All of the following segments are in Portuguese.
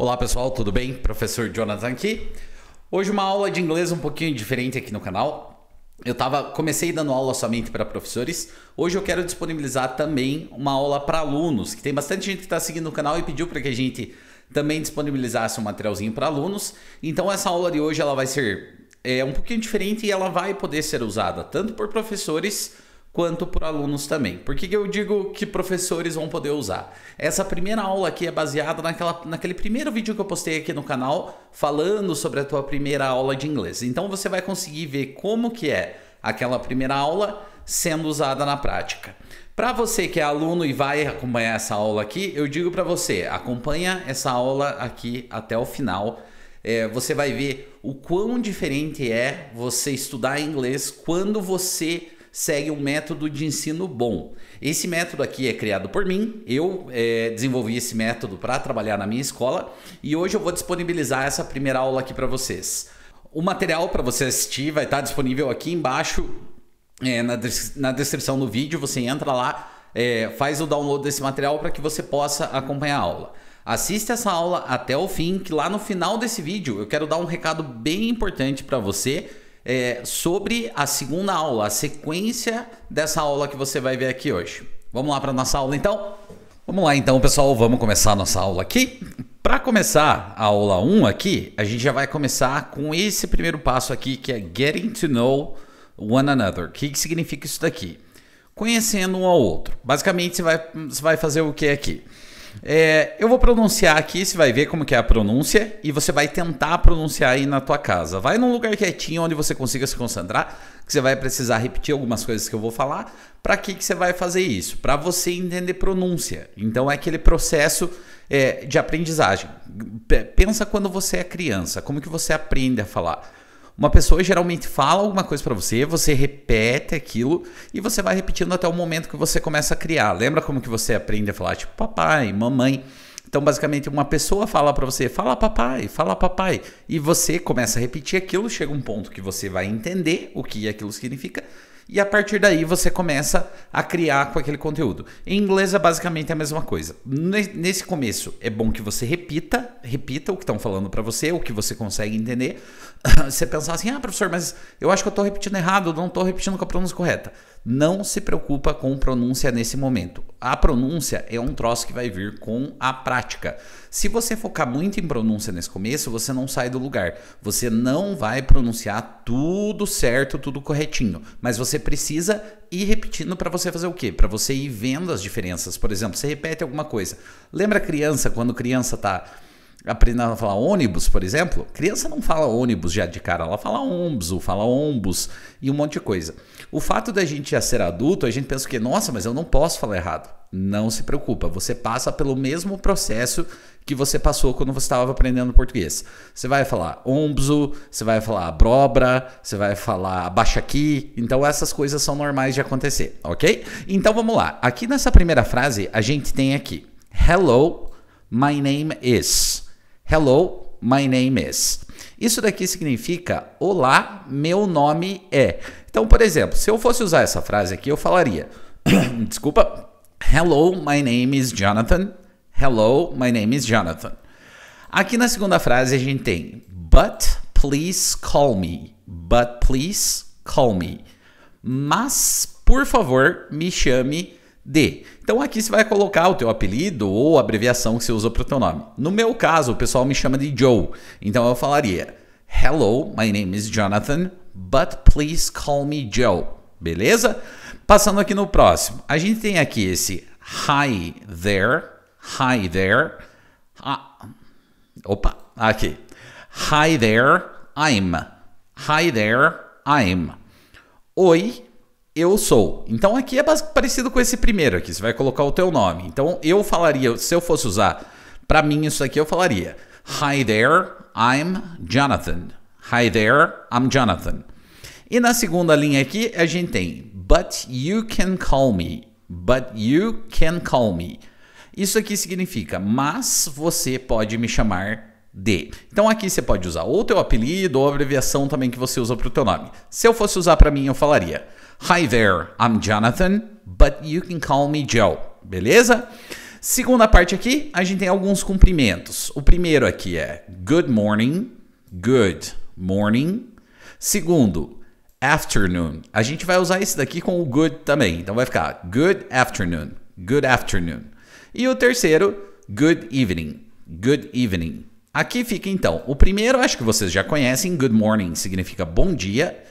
Olá pessoal, tudo bem? Professor Jonathan aqui. Hoje uma aula de inglês um pouquinho diferente aqui no canal. Eu tava, comecei dando aula somente para professores. Hoje eu quero disponibilizar também uma aula para alunos, que tem bastante gente que está seguindo o canal e pediu para que a gente também disponibilizasse um materialzinho para alunos. Então essa aula de hoje ela vai ser é, um pouquinho diferente e ela vai poder ser usada tanto por professores quanto por alunos também. Por que, eu digo que professores vão poder usar? Essa primeira aula aqui é baseada naquela, naquele primeiro vídeo que eu postei aqui no canal falando sobre a tua primeira aula de inglês. Então você vai conseguir ver como que é aquela primeira aula sendo usada na prática. Para você que é aluno e vai acompanhar essa aula aqui, eu digo para você, acompanha essa aula aqui até o final. É, você vai ver o quão diferente é você estudar inglês quando você segue um método de ensino bom. Esse método aqui é criado por mim, eu é, desenvolvi esse método para trabalhar na minha escola e hoje eu vou disponibilizar essa primeira aula aqui para vocês. O material para você assistir vai estar tá disponível aqui embaixo é, na, na descrição do vídeo. Você entra lá, é, faz o download desse material para que você possa acompanhar a aula. Assista essa aula até o fim, que lá no final desse vídeo eu quero dar um recado bem importante para você é, sobre a segunda aula, a sequência dessa aula que você vai ver aqui hoje. Vamos lá para nossa aula então? Vamos lá então, pessoal, vamos começar a nossa aula aqui. Para começar a aula 1 aqui, a gente já vai começar com esse primeiro passo aqui que é Getting to Know One Another. O que, que significa isso daqui? Conhecendo um ao outro. Basicamente, você vai, você vai fazer o que aqui? É, eu vou pronunciar aqui, você vai ver como que é a pronúncia e você vai tentar pronunciar aí na tua casa. Vai num lugar quietinho onde você consiga se concentrar, que você vai precisar repetir algumas coisas que eu vou falar. Para que que você vai fazer isso? Para você entender pronúncia. Então é aquele processo é, de aprendizagem. Pensa quando você é criança, como que você aprende a falar? Uma pessoa geralmente fala alguma coisa para você, você repete aquilo e você vai repetindo até o momento que você começa a criar. Lembra como que você aprende a falar tipo papai, mamãe? Então, basicamente, uma pessoa fala para você, fala papai, fala papai, e você começa a repetir aquilo, chega um ponto que você vai entender o que aquilo significa, e a partir daí você começa a criar com aquele conteúdo. Em inglês é basicamente a mesma coisa. Nesse começo, é bom que você repita, repita o que estão falando para você, o que você consegue entender, você pensar assim, ah, professor, mas eu acho que eu estou repetindo errado, eu não estou repetindo com a pronúncia correta. Não se preocupa com pronúncia nesse momento. A pronúncia é um troço que vai vir com a prática. Se você focar muito em pronúncia nesse começo, você não sai do lugar. Você não vai pronunciar tudo certo, tudo corretinho. Mas você precisa ir repetindo para você fazer o quê? Para você ir vendo as diferenças. Por exemplo, você repete alguma coisa. Lembra criança, quando criança está aprendendo a falar ônibus, por exemplo, criança não fala ônibus já de cara, ela fala ônibus, fala ombus e um monte de coisa. O fato da gente já ser adulto, a gente pensa que, nossa, mas eu não posso falar errado. Não se preocupa, você passa pelo mesmo processo que você passou quando você estava aprendendo português. Você vai falar ombzo, você vai falar brobra, você vai falar abaixa aqui. Então essas coisas são normais de acontecer, ok? Então vamos lá. Aqui nessa primeira frase a gente tem aqui: Hello, my name is. Hello, my name is. Isso daqui significa Olá, meu nome é. Então, por exemplo, se eu fosse usar essa frase aqui, eu falaria: Desculpa, Hello, my name is Jonathan. Hello, my name is Jonathan. Aqui na segunda frase a gente tem But please call me. But please call me. Mas, por favor, me chame D. Então aqui você vai colocar o teu apelido ou abreviação que você usa para o teu nome. No meu caso, o pessoal me chama de Joe. Então eu falaria: "Hello, my name is Jonathan, but please call me Joe". Beleza? Passando aqui no próximo. A gente tem aqui esse "Hi there", "Hi there". Ah, opa, aqui. "Hi there, I'm". "Hi there, I'm". Oi, eu sou. Então aqui é parecido com esse primeiro aqui, você vai colocar o teu nome. Então eu falaria, se eu fosse usar para mim isso aqui eu falaria: Hi there, I'm Jonathan. Hi there, I'm Jonathan. E na segunda linha aqui a gente tem But you can call me. But you can call me. Isso aqui significa, mas você pode me chamar de. Então aqui você pode usar ou teu apelido ou a abreviação também que você usa para o teu nome. Se eu fosse usar para mim, eu falaria Hi there, I'm Jonathan, but you can call me Joe. Beleza? Segunda parte aqui, a gente tem alguns cumprimentos. O primeiro aqui é good morning, good morning. Segundo, afternoon. A gente vai usar esse daqui com o good também. Então vai ficar good afternoon, good afternoon. E o terceiro, good evening, good evening. Aqui fica então. O primeiro, acho que vocês já conhecem, good morning significa bom dia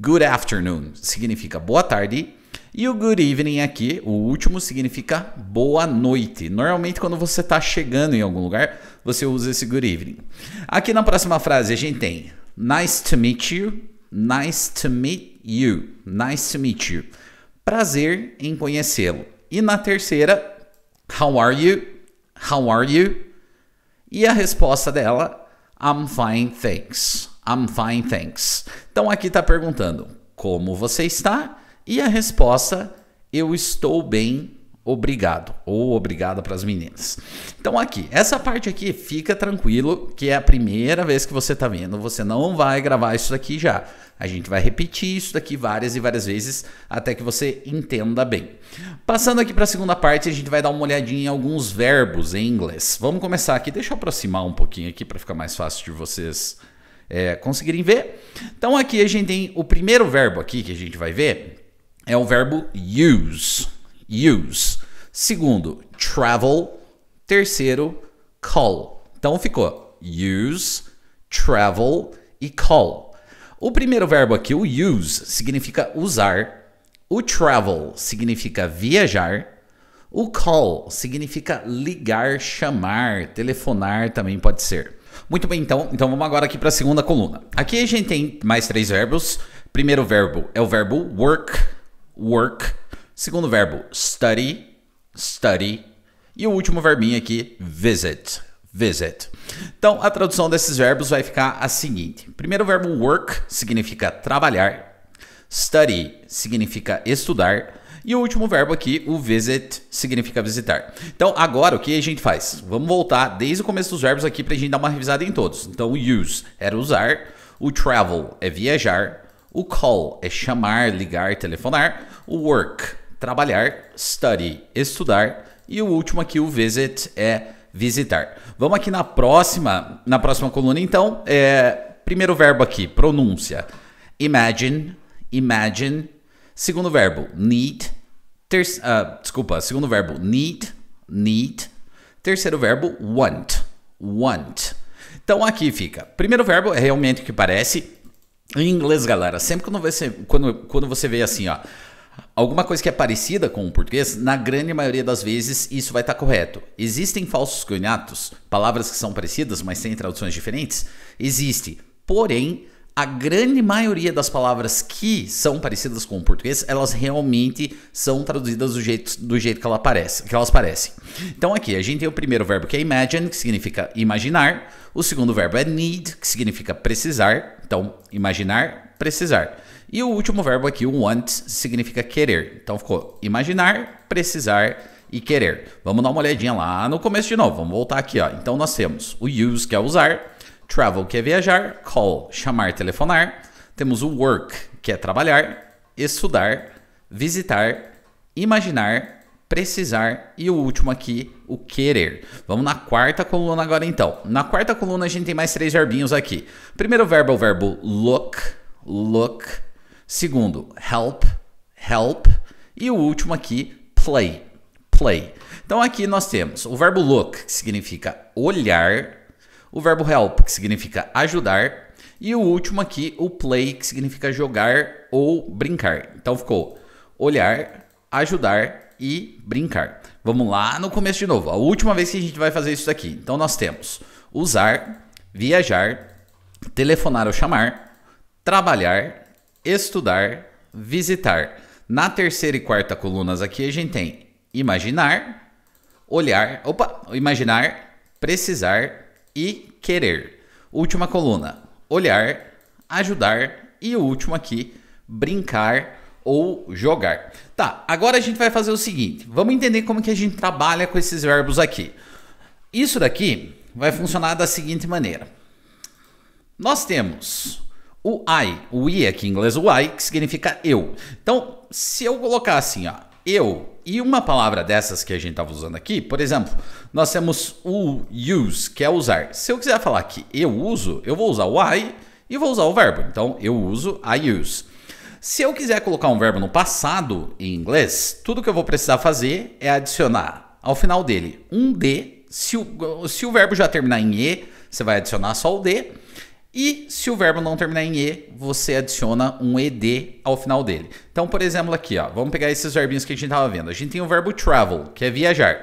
Good afternoon significa boa tarde. E o good evening aqui, o último, significa boa noite. Normalmente, quando você está chegando em algum lugar, você usa esse good evening. Aqui na próxima frase, a gente tem nice to meet you, nice to meet you, nice to meet you. Prazer em conhecê-lo. E na terceira, how are you, how are you? E a resposta dela, I'm fine, thanks. I'm fine, thanks. Então aqui está perguntando como você está e a resposta eu estou bem, obrigado ou obrigada para as meninas. Então aqui, essa parte aqui fica tranquilo, que é a primeira vez que você está vendo, você não vai gravar isso daqui já. A gente vai repetir isso daqui várias e várias vezes até que você entenda bem. Passando aqui para a segunda parte, a gente vai dar uma olhadinha em alguns verbos em inglês. Vamos começar aqui, deixa eu aproximar um pouquinho aqui para ficar mais fácil de vocês é, conseguirem ver. Então aqui a gente tem o primeiro verbo aqui que a gente vai ver é o verbo use, use. Segundo, travel. Terceiro, call. Então ficou use, travel e call. O primeiro verbo aqui, o use, significa usar. O travel significa viajar. O call significa ligar, chamar, telefonar também pode ser. Muito bem, então, então vamos agora aqui para a segunda coluna. Aqui a gente tem mais três verbos. Primeiro verbo é o verbo work, work. Segundo verbo study, study. E o último verbinho aqui, visit, visit. Então a tradução desses verbos vai ficar a seguinte: primeiro verbo work significa trabalhar, study significa estudar. E o último verbo aqui, o visit, significa visitar. Então, agora o que a gente faz? Vamos voltar desde o começo dos verbos aqui para a gente dar uma revisada em todos. Então, o use era usar, o travel é viajar, o call é chamar, ligar, telefonar, o work, trabalhar, study, estudar, e o último aqui, o visit, é visitar. Vamos aqui na próxima, na próxima coluna, então. É, primeiro verbo aqui, pronúncia. Imagine, imagine, Segundo verbo, need. Ter uh, ah, desculpa, segundo verbo, need, need. Terceiro verbo, want, want. Então aqui fica. Primeiro verbo é realmente o que parece. Em inglês, galera, sempre quando você, quando, quando você vê assim, ó, alguma coisa que é parecida com o português, na grande maioria das vezes isso vai estar tá correto. Existem falsos cunhatos, palavras que são parecidas, mas têm traduções diferentes? Existe. Porém, a grande maioria das palavras que são parecidas com o português, elas realmente são traduzidas do jeito, do jeito que, ela parece, que elas parecem. Então aqui a gente tem o primeiro verbo que é imagine, que significa imaginar. O segundo verbo é need, que significa precisar. Então, imaginar, precisar. E o último verbo aqui, o want, significa querer. Então ficou imaginar, precisar e querer. Vamos dar uma olhadinha lá no começo de novo. Vamos voltar aqui, ó. Então nós temos o use, que é usar Travel, que é viajar. Call, chamar, telefonar. Temos o work, que é trabalhar, estudar, visitar, imaginar, precisar e o último aqui, o querer. Vamos na quarta coluna agora então. Na quarta coluna a gente tem mais três verbinhos aqui. Primeiro verbo é o verbo look, look. Segundo, help, help. E o último aqui, play, play. Então aqui nós temos o verbo look, que significa olhar, o verbo help, que significa ajudar, e o último aqui, o play, que significa jogar ou brincar. Então ficou olhar, ajudar e brincar. Vamos lá no começo de novo. A última vez que a gente vai fazer isso daqui. Então nós temos usar, viajar, telefonar ou chamar, trabalhar, estudar, visitar. Na terceira e quarta colunas aqui a gente tem imaginar, olhar, opa, imaginar, precisar, e querer. Última coluna: olhar, ajudar e o último aqui, brincar ou jogar. Tá, agora a gente vai fazer o seguinte, vamos entender como que a gente trabalha com esses verbos aqui. Isso daqui vai funcionar da seguinte maneira. Nós temos o I, o I aqui em inglês, o I, que significa eu. Então, se eu colocar assim, ó, eu e uma palavra dessas que a gente estava usando aqui, por exemplo, nós temos o use, que é usar. Se eu quiser falar que eu uso, eu vou usar o I e vou usar o verbo. Então, eu uso, I use. Se eu quiser colocar um verbo no passado em inglês, tudo que eu vou precisar fazer é adicionar ao final dele um D. Se o, se o verbo já terminar em E, você vai adicionar só o D. E se o verbo não terminar em E, você adiciona um ED ao final dele. Então, por exemplo, aqui, ó, vamos pegar esses verbinhos que a gente estava vendo. A gente tem o verbo travel, que é viajar.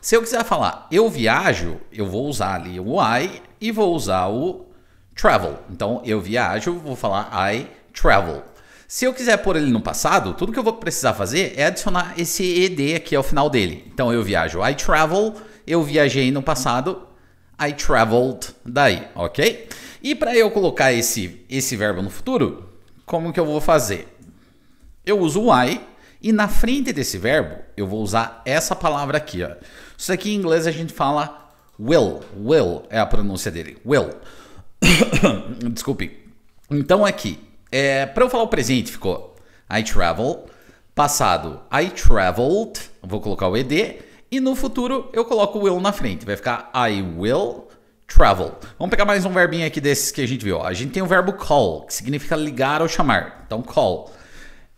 Se eu quiser falar eu viajo, eu vou usar ali o I e vou usar o travel. Então, eu viajo, vou falar I travel. Se eu quiser pôr ele no passado, tudo que eu vou precisar fazer é adicionar esse ED aqui ao final dele. Então, eu viajo I travel, eu viajei no passado, I traveled daí, ok? E para eu colocar esse, esse verbo no futuro, como que eu vou fazer? Eu uso o I e na frente desse verbo eu vou usar essa palavra aqui. Ó. Isso aqui em inglês a gente fala will. Will é a pronúncia dele. Will. Desculpe. Então aqui, é, para eu falar o presente ficou I travel. Passado, I traveled. Vou colocar o ED. E no futuro eu coloco o will na frente. Vai ficar I will travel. Vamos pegar mais um verbinho aqui desses que a gente viu. A gente tem o verbo call, que significa ligar ou chamar. Então, call.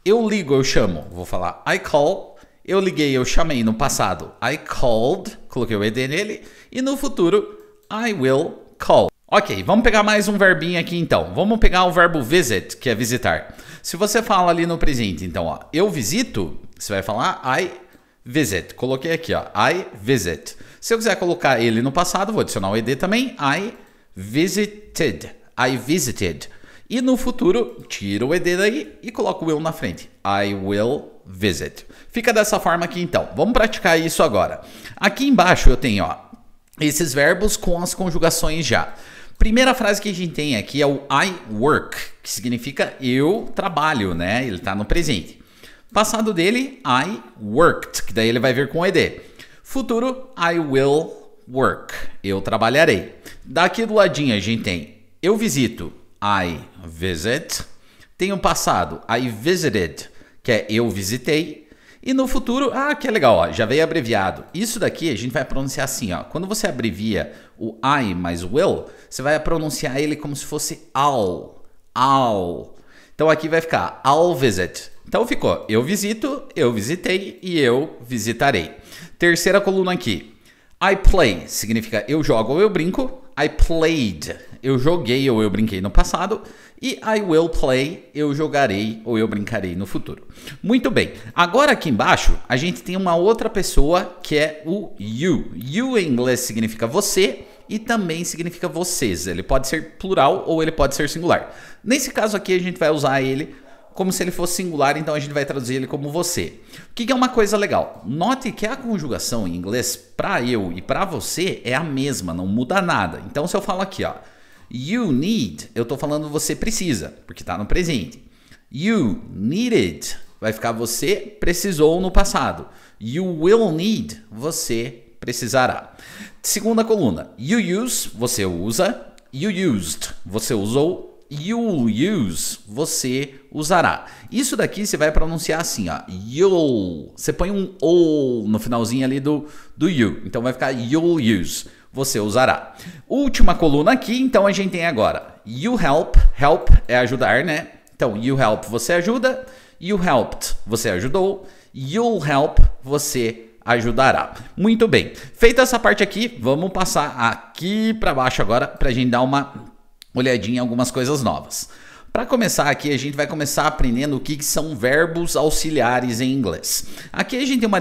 Eu ligo, eu chamo. Vou falar I call. Eu liguei, eu chamei no passado. I called. Coloquei o ED nele. E no futuro, I will call. Ok, vamos pegar mais um verbinho aqui então. Vamos pegar o verbo visit, que é visitar. Se você fala ali no presente, então, ó, eu visito, você vai falar I visit Coloquei aqui, ó, I visit. Se eu quiser colocar ele no passado, vou adicionar o ED também, I visited. I visited. E no futuro, tira o ED daí e coloca o will na frente. I will visit. Fica dessa forma aqui então. Vamos praticar isso agora. Aqui embaixo eu tenho, ó, esses verbos com as conjugações já. Primeira frase que a gente tem aqui é o I work, que significa eu trabalho, né? Ele está no presente. Passado dele, I worked, que daí ele vai vir com ED. Futuro, I will work, eu trabalharei. Daqui do ladinho a gente tem eu visito, I visit. Tem o um passado, I visited, que é eu visitei. E no futuro, ah, que é legal, ó, já veio abreviado. Isso daqui a gente vai pronunciar assim, ó. Quando você abrevia o I mais will, você vai pronunciar ele como se fosse all, all. Então aqui vai ficar I'll visit. Então ficou eu visito, eu visitei e eu visitarei. Terceira coluna aqui. I play significa eu jogo ou eu brinco. I played, eu joguei ou eu brinquei no passado. E I will play, eu jogarei ou eu brincarei no futuro. Muito bem, agora aqui embaixo a gente tem uma outra pessoa que é o you. You em inglês significa você e também significa vocês. Ele pode ser plural ou ele pode ser singular. Nesse caso aqui, a gente vai usar ele como se ele fosse singular, então a gente vai traduzir ele como você. O que é uma coisa legal? Note que a conjugação em inglês para eu e para você é a mesma, não muda nada. Então se eu falo aqui, ó, you need, eu estou falando você precisa, porque está no presente. You needed vai ficar você precisou no passado. You will need, você precisará. Segunda coluna, you use, você usa, you used, você usou, you'll use, você usará. Isso daqui você vai pronunciar assim, ó, you'll. Você põe um o no finalzinho ali do, do you, então vai ficar you'll use, você usará. Última coluna aqui, então a gente tem agora you help, help é ajudar, né? Então, you help, você ajuda, you helped, você ajudou, you'll help, você ajudará. Muito bem, feita essa parte aqui, vamos passar aqui para baixo agora para a gente dar uma olhadinha em algumas coisas novas. Para começar aqui, a gente vai começar aprendendo o que, são verbos auxiliares em inglês. Aqui a gente tem uma,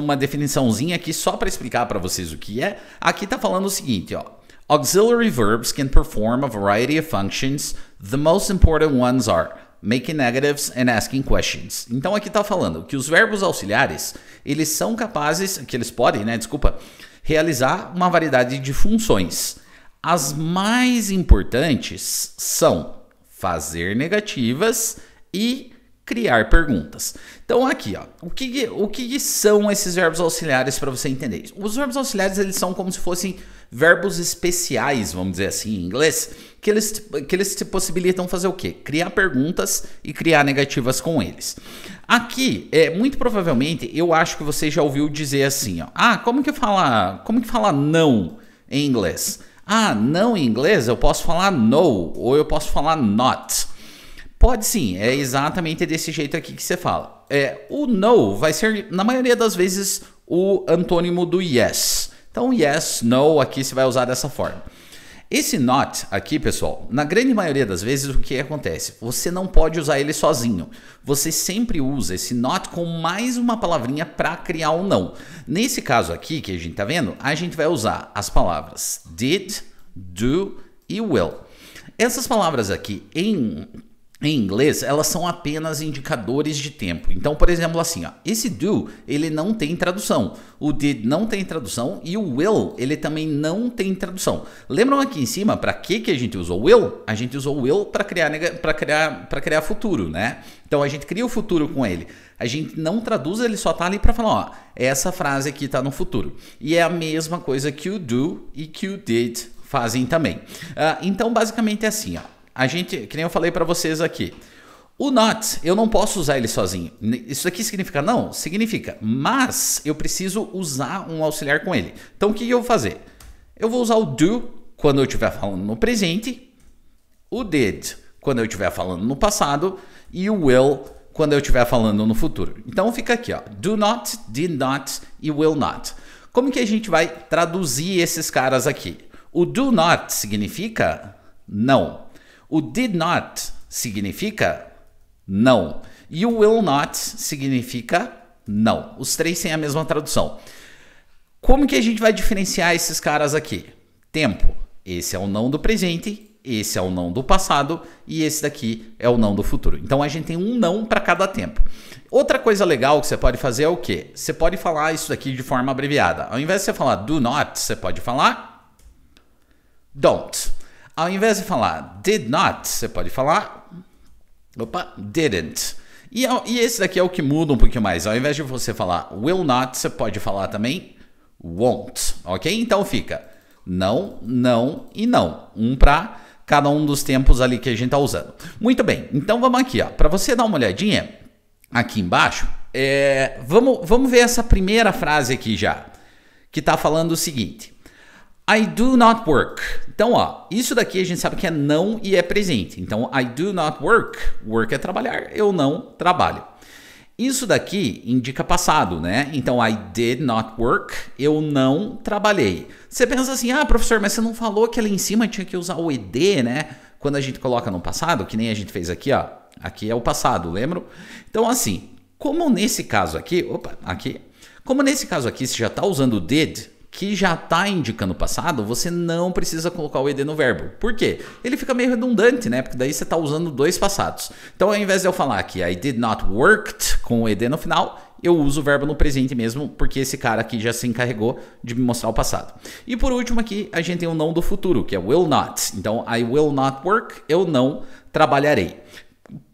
uma definiçãozinha aqui só para explicar para vocês o que é. Aqui está falando o seguinte, ó. Auxiliary verbs can perform a variety of functions. The most important ones are making negatives and asking questions. Então aqui está falando que os verbos auxiliares, eles são capazes, que eles podem, né, desculpa, realizar uma variedade de funções. As mais importantes são fazer negativas e criar perguntas. Então aqui, ó, o que, o que são esses verbos auxiliares para você entender? Os verbos auxiliares eles são como se fossem verbos especiais, vamos dizer assim, em inglês, que eles, que eles te possibilitam fazer o quê? Criar perguntas e criar negativas com eles. Aqui, é, muito provavelmente, eu acho que você já ouviu dizer assim, ó, ah, como que fala, como que fala não em inglês? Ah, não em inglês eu posso falar no ou eu posso falar not. Pode sim, é exatamente desse jeito aqui que você fala. É, o no vai ser, na maioria das vezes, o antônimo do yes. Então, yes, no, aqui você vai usar dessa forma. Esse not aqui, pessoal, na grande maioria das vezes o que acontece? Você não pode usar ele sozinho. Você sempre usa esse not com mais uma palavrinha para criar um não. Nesse caso aqui que a gente está vendo, a gente vai usar as palavras did, do e will. Essas palavras aqui em em inglês, elas são apenas indicadores de tempo. Então, por exemplo, assim, ó, esse do, ele não tem tradução. O did não tem tradução e o will, ele também não tem tradução. Lembram aqui em cima para que que a gente usou will? A gente usou will para criar para criar para criar futuro, né? Então a gente cria o futuro com ele. A gente não traduz, ele só tá ali para falar, ó, essa frase aqui tá no futuro. E é a mesma coisa que o do e que o did fazem também. Uh, então, basicamente é assim, ó a gente, que nem eu falei para vocês aqui, o not, eu não posso usar ele sozinho. Isso aqui significa não? Significa, mas eu preciso usar um auxiliar com ele. Então o que eu vou fazer? Eu vou usar o do quando eu estiver falando no presente, o did quando eu estiver falando no passado e o will quando eu estiver falando no futuro. Então fica aqui, ó, do not, did not e will not. Como que a gente vai traduzir esses caras aqui? O do not significa não. O did not significa não. E o will not significa não. Os três têm a mesma tradução. Como que a gente vai diferenciar esses caras aqui? Tempo. Esse é o não do presente, esse é o não do passado e esse daqui é o não do futuro. Então a gente tem um não para cada tempo. Outra coisa legal que você pode fazer é o quê? Você pode falar isso daqui de forma abreviada. Ao invés de você falar do not, você pode falar don't. Ao invés de falar did not, você pode falar opa, didn't. E, e esse daqui é o que muda um pouquinho mais. Ao invés de você falar will not, você pode falar também won't, ok? Então fica não, não e não. Um para cada um dos tempos ali que a gente está usando. Muito bem, então vamos aqui, ó. Para você dar uma olhadinha aqui embaixo, é, vamos, vamos ver essa primeira frase aqui já, que está falando o seguinte: I do not work. Então, ó, isso daqui a gente sabe que é não e é presente. Então, I do not work. Work é trabalhar, eu não trabalho. Isso daqui indica passado, né? Então, I did not work, eu não trabalhei. Você pensa assim, ah, professor, mas você não falou que ali em cima tinha que usar o ED, né? Quando a gente coloca no passado, que nem a gente fez aqui, ó. Aqui é o passado, lembra? Então, assim, como nesse caso aqui, opa, aqui, como nesse caso aqui você já está usando o did, que já está indicando o passado, você não precisa colocar o ED no verbo. Por quê? Ele fica meio redundante, né? Porque daí você está usando dois passados. Então, ao invés de eu falar que I did not worked com o ED no final, eu uso o verbo no presente mesmo, porque esse cara aqui já se encarregou de me mostrar o passado. E por último aqui, a gente tem o não do futuro, que é will not. Então, I will not work, eu não trabalharei.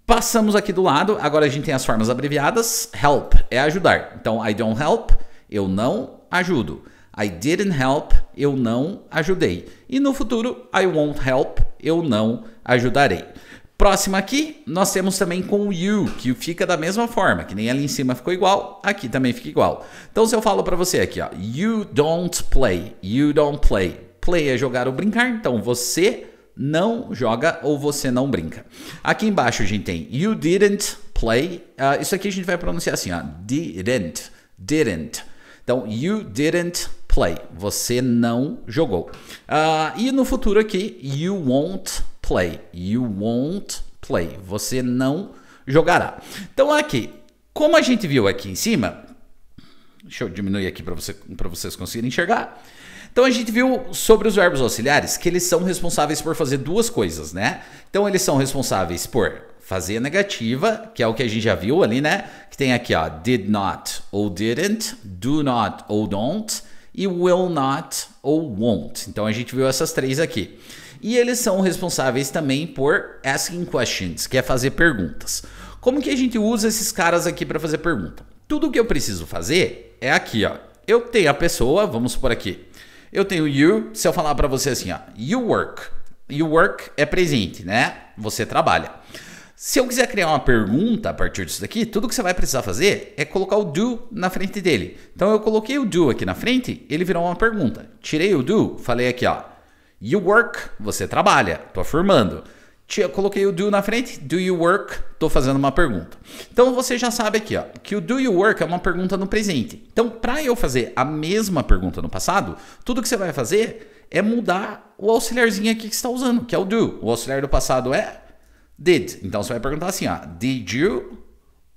Passamos aqui do lado, agora a gente tem as formas abreviadas. Help é ajudar. Então, I don't help, eu não ajudo. I didn't help, eu não ajudei. E no futuro, I won't help, eu não ajudarei. Próximo aqui, nós temos também com o you, que fica da mesma forma, que nem ali em cima ficou igual, aqui também fica igual. Então, se eu falo para você aqui, ó, you don't play, you don't play. Play é jogar ou brincar, então você não joga ou você não brinca. Aqui embaixo a gente tem you didn't play, uh, isso aqui a gente vai pronunciar assim, ó, didn't, didn't. Então, you didn't play. Você não jogou. Uh, e no futuro aqui, you won't play. You won't play. Você não jogará. Então aqui, como a gente viu aqui em cima, deixa eu diminuir aqui para você, vocês conseguirem enxergar. Então a gente viu sobre os verbos auxiliares que eles são responsáveis por fazer duas coisas, né? Então eles são responsáveis por fazer a negativa, que é o que a gente já viu ali, né? Que tem aqui, ó, did not ou didn't, do not ou don't, e will not ou won't. Então a gente viu essas três aqui. E eles são responsáveis também por asking questions, que é fazer perguntas. Como que a gente usa esses caras aqui para fazer pergunta? Tudo que eu preciso fazer é aqui, ó. Eu tenho a pessoa, vamos por aqui. Eu tenho you, se eu falar para você assim, ó, you work. You work é presente, né? Você trabalha. Se eu quiser criar uma pergunta a partir disso daqui, tudo que você vai precisar fazer é colocar o do na frente dele. Então eu coloquei o do aqui na frente, ele virou uma pergunta. Tirei o do, falei aqui, ó. You work, você trabalha, tô afirmando. Eu coloquei o do na frente, do you work, tô fazendo uma pergunta. Então você já sabe aqui, ó, que o do you work é uma pergunta no presente. Então, para eu fazer a mesma pergunta no passado, tudo que você vai fazer é mudar o auxiliarzinho aqui que está usando, que é o do. O auxiliar do passado é did. Então você vai perguntar assim, ó, did you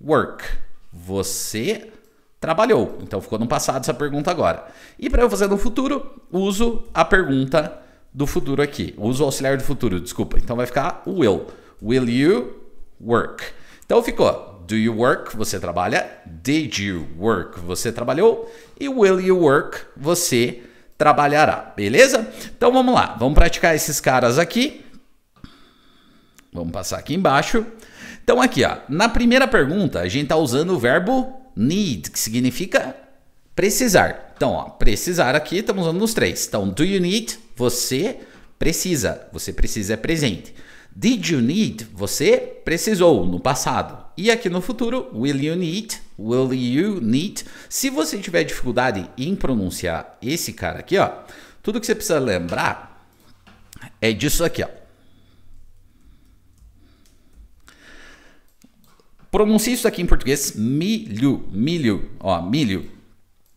work? Você trabalhou. Então ficou no passado essa pergunta agora. E para eu fazer no futuro, uso a pergunta do futuro aqui. Uso o auxiliar do futuro, desculpa. Então vai ficar will. Will you work? Então ficou do you work? Você trabalha. Did you work? Você trabalhou. E will you work? Você trabalhará. Beleza? Então vamos lá. Vamos praticar esses caras aqui. Vamos passar aqui embaixo. Então aqui, ó, na primeira pergunta, a gente está usando o verbo need, que significa precisar. Então, ó, precisar aqui, estamos usando os três. Então, do you need? Você precisa. Você precisa é presente. Did you need? Você precisou no passado. E aqui no futuro, will you need? Will you need? Se você tiver dificuldade em pronunciar esse cara aqui, ó, tudo que você precisa lembrar é disso aqui, ó. Pronuncie isso aqui em português: milho, milho, ó, milho.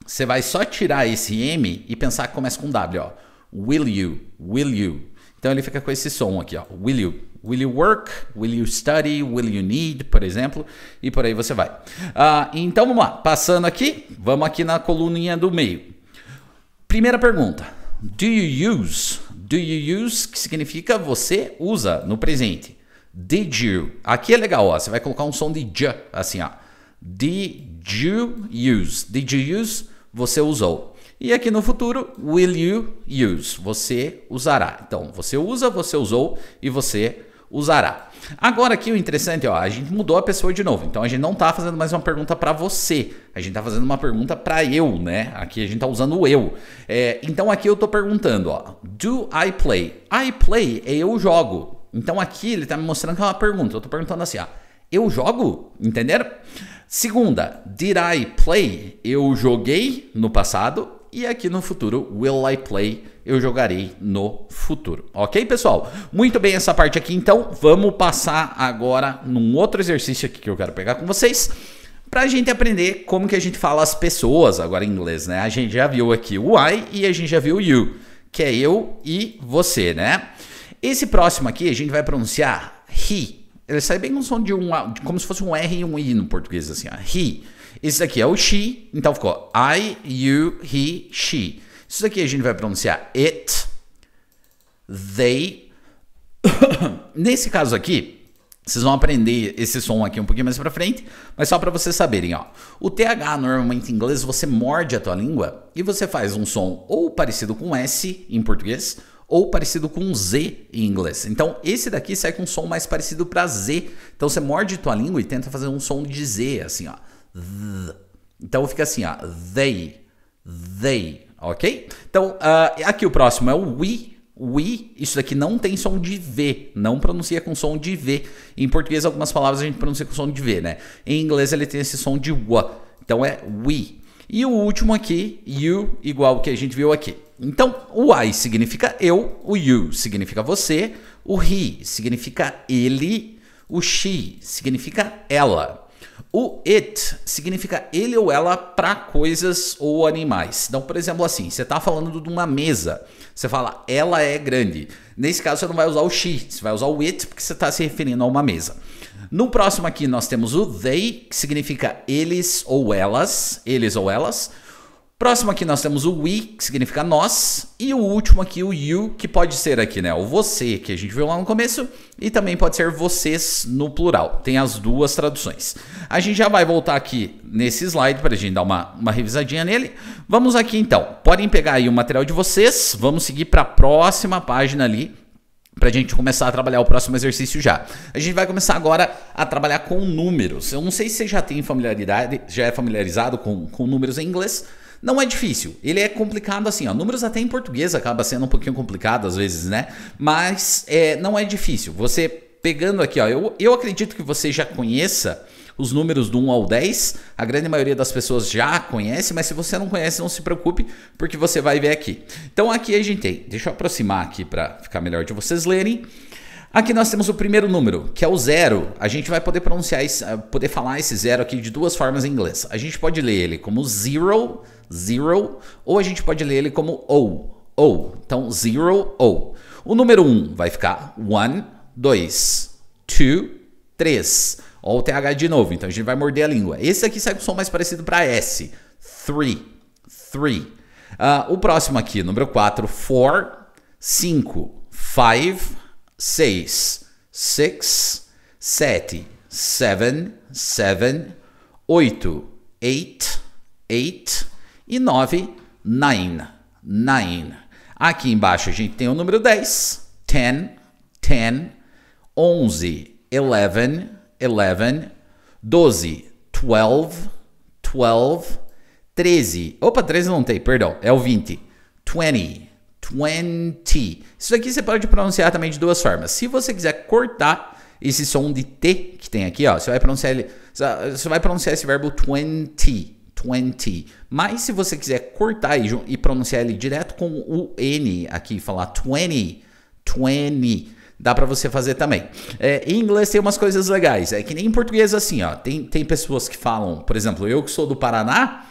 Você vai só tirar esse M e pensar que começa com W, ó. Will you, will you. Então ele fica com esse som aqui, ó. Will you, will you work, will you study, will you need, por exemplo, e por aí você vai. Ah, então vamos lá, passando aqui, vamos aqui na coluninha do meio. Primeira pergunta: Do you use? Do you use, que significa você usa no presente. Did you? Aqui é legal, ó. Você vai colocar um som de j, assim, ó. Did you use? Did you use? Você usou. E aqui no futuro, will you use? Você usará. Então, você usa, você usou e você usará. Agora aqui o interessante, ó, a gente mudou a pessoa de novo. Então a gente não está fazendo mais uma pergunta para você. A gente está fazendo uma pergunta para eu, né? Aqui a gente está usando o eu. É, então aqui eu estou perguntando, ó, do I play? I play é eu jogo. Então aqui ele está me mostrando que é uma pergunta. Eu estou perguntando assim, ó, eu jogo? Entenderam? Segunda, did I play? Eu joguei no passado. E aqui no futuro, will I play? Eu jogarei no futuro. Ok, pessoal? Muito bem essa parte aqui. Então, vamos passar agora num outro exercício aqui que eu quero pegar com vocês para a gente aprender como que a gente fala as pessoas agora em inglês, né? A gente já viu aqui o I e a gente já viu o you, que é eu e você, né? Esse próximo aqui a gente vai pronunciar ri. Ele sai bem um som de um, como se fosse um R e um I no português, assim, ó. He. Esse daqui é o she, então ficou I, you, he, she. Isso daqui a gente vai pronunciar it, they. Nesse caso aqui, vocês vão aprender esse som aqui um pouquinho mais pra frente, mas só para vocês saberem, ó. O TH, normalmente em inglês, você morde a tua língua e você faz um som ou parecido com S em português, ou parecido com um Z em inglês. Então, esse daqui sai com um som mais parecido para Z. Então, você morde tua língua e tenta fazer um som de Z, assim, ó. Então, fica assim, ó. They, they, ok? Então, uh, aqui o próximo é o we. We, isso daqui não tem som de V, não pronuncia com som de V. Em português, algumas palavras a gente pronuncia com som de V, né? Em inglês, ele tem esse som de W. Então, é we. E o último aqui, you, igual o que a gente viu aqui. Então, o I significa eu, o you significa você, o he significa ele, o she significa ela. O it significa ele ou ela para coisas ou animais. Então, por exemplo, assim, você está falando de uma mesa, você fala ela é grande. Nesse caso, você não vai usar o she, você vai usar o it porque você está se referindo a uma mesa. No próximo aqui nós temos o they, que significa eles ou elas, eles ou elas. Próximo aqui nós temos o we, que significa nós, e o último aqui o you, que pode ser aqui, né, o você, que a gente viu lá no começo, e também pode ser vocês no plural. Tem as duas traduções. A gente já vai voltar aqui nesse slide para a gente dar uma, uma revisadinha nele. Vamos aqui então. Podem pegar aí o material de vocês, vamos seguir para a próxima página ali, para a gente começar a trabalhar o próximo exercício já. A gente vai começar agora a trabalhar com números. Eu não sei se você já tem familiaridade, já é familiarizado com, com números em inglês. Não é difícil, ele é complicado assim, ó. Números até em português acaba sendo um pouquinho complicado às vezes, né? Mas é, não é difícil. Você pegando aqui, ó, eu, eu acredito que você já conheça os números do 1 ao 10. A grande maioria das pessoas já conhece, mas se você não conhece, não se preocupe, porque você vai ver aqui. Então aqui a gente tem, deixa eu aproximar aqui para ficar melhor de vocês lerem. Aqui nós temos o primeiro número, que é o zero. A gente vai poder pronunciar, esse, ah, poder falar esse zero aqui de duas formas em inglês. A gente pode ler ele como zero, zero, ou a gente pode ler ele como o, o. Então zero, o. O número 1 um vai ficar one, dois, two, três. Ó o TH de novo, então a gente vai morder a língua. Esse aqui sai com som mais parecido para S. Three. Three. Uh, o próximo aqui, número 4, four, cinco, five, seis, six, sete, seven, seven, oito, eight, eight e nove, nine, nine. Aqui embaixo a gente tem o número 10, ten, ten, onze, eleven, 11, 12, 12, twelve, 13. Opa, 13 não tem, perdão, é o 20. 20, 20. Isso aqui você pode pronunciar também de duas formas. Se você quiser cortar esse som de T que tem aqui, ó, você vai pronunciar ele, você vai pronunciar esse verbo 20. twenty. Mas se você quiser cortar e, e pronunciar ele direto com o N aqui, falar 20, 20 dá para você fazer também. É, em inglês tem umas coisas legais. É que nem em português assim, ó. Tem, tem pessoas que falam, por exemplo, eu que sou do Paraná,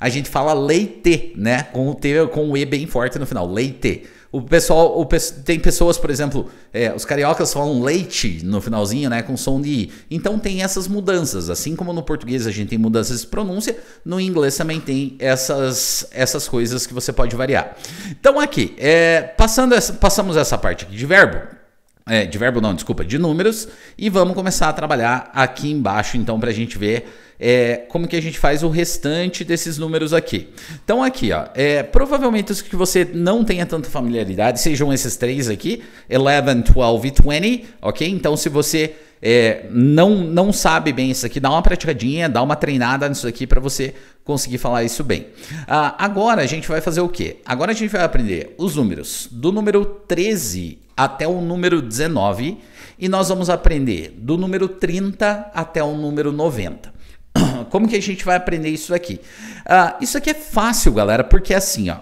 a gente fala leite, né? Com o, T, com o E bem forte no final, leite. O pessoal, o, tem pessoas, por exemplo, é, os cariocas falam leite no finalzinho, né, com som de i. Então tem essas mudanças, assim como no português a gente tem mudanças de pronúncia, no inglês também tem essas, essas coisas que você pode variar. Então aqui, é, passando essa, passamos essa parte aqui de verbo. É, de verbo não, desculpa, de números. E vamos começar a trabalhar aqui embaixo, então, para a gente ver é, como que a gente faz o restante desses números aqui. Então, aqui, ó, é, provavelmente os que você não tenha tanta familiaridade sejam esses três aqui, 11, 12 e 20, ok? Então, se você é, não, não sabe bem isso aqui, dá uma praticadinha, dá uma treinada nisso aqui para você conseguir falar isso bem. Ah, agora a gente vai fazer o quê? Agora a gente vai aprender os números do número 13 até o número 19 e nós vamos aprender do número 30 até o número 90. Como que a gente vai aprender isso aqui? Ah, isso aqui é fácil, galera, porque é assim, ó,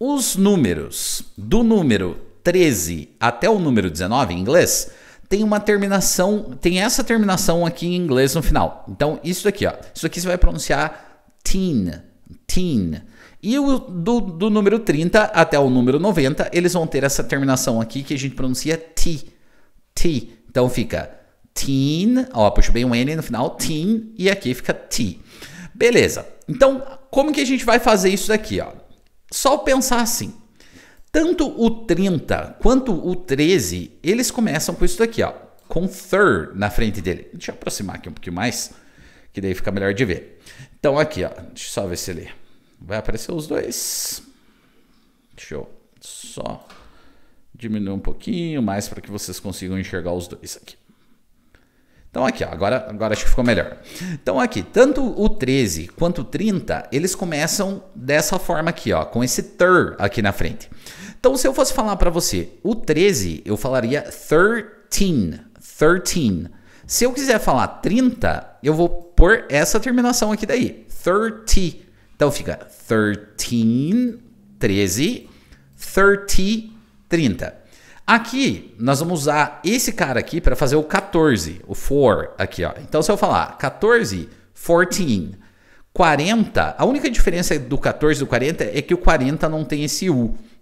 os números do número 13 até o número 19 em inglês tem uma terminação, tem essa terminação aqui em inglês no final. Então, isso daqui, ó. Isso daqui você vai pronunciar teen, teen. E o, do, do número 30 até o número 90, eles vão ter essa terminação aqui que a gente pronuncia T. T. Então fica teen, ó, puxa bem um N no final, teen, e aqui fica T. Beleza. Então, como que a gente vai fazer isso daqui, ó? Só pensar assim. Tanto o 30 quanto o 13, eles começam com isso daqui, ó, com third na frente dele. Deixa eu aproximar aqui um pouquinho mais, que daí fica melhor de ver. Então aqui, ó, deixa eu só ver se ele vai aparecer os dois. Deixa eu só diminuir um pouquinho mais para que vocês consigam enxergar os dois aqui. Então aqui, ó, agora, agora acho que ficou melhor. Então aqui, tanto o 13 quanto o 30, eles começam dessa forma aqui, ó, com esse ter aqui na frente. Então, se eu fosse falar para você o 13, eu falaria 13. 13. Se eu quiser falar 30, eu vou pôr essa terminação aqui daí. 30. Então fica 13, 13, 30, 30. Aqui, nós vamos usar esse cara aqui para fazer o 14, o 4 aqui, ó. Então, se eu falar 14, 14, 40, a única diferença do 14 e do 40 é que o 40 não tem esse U.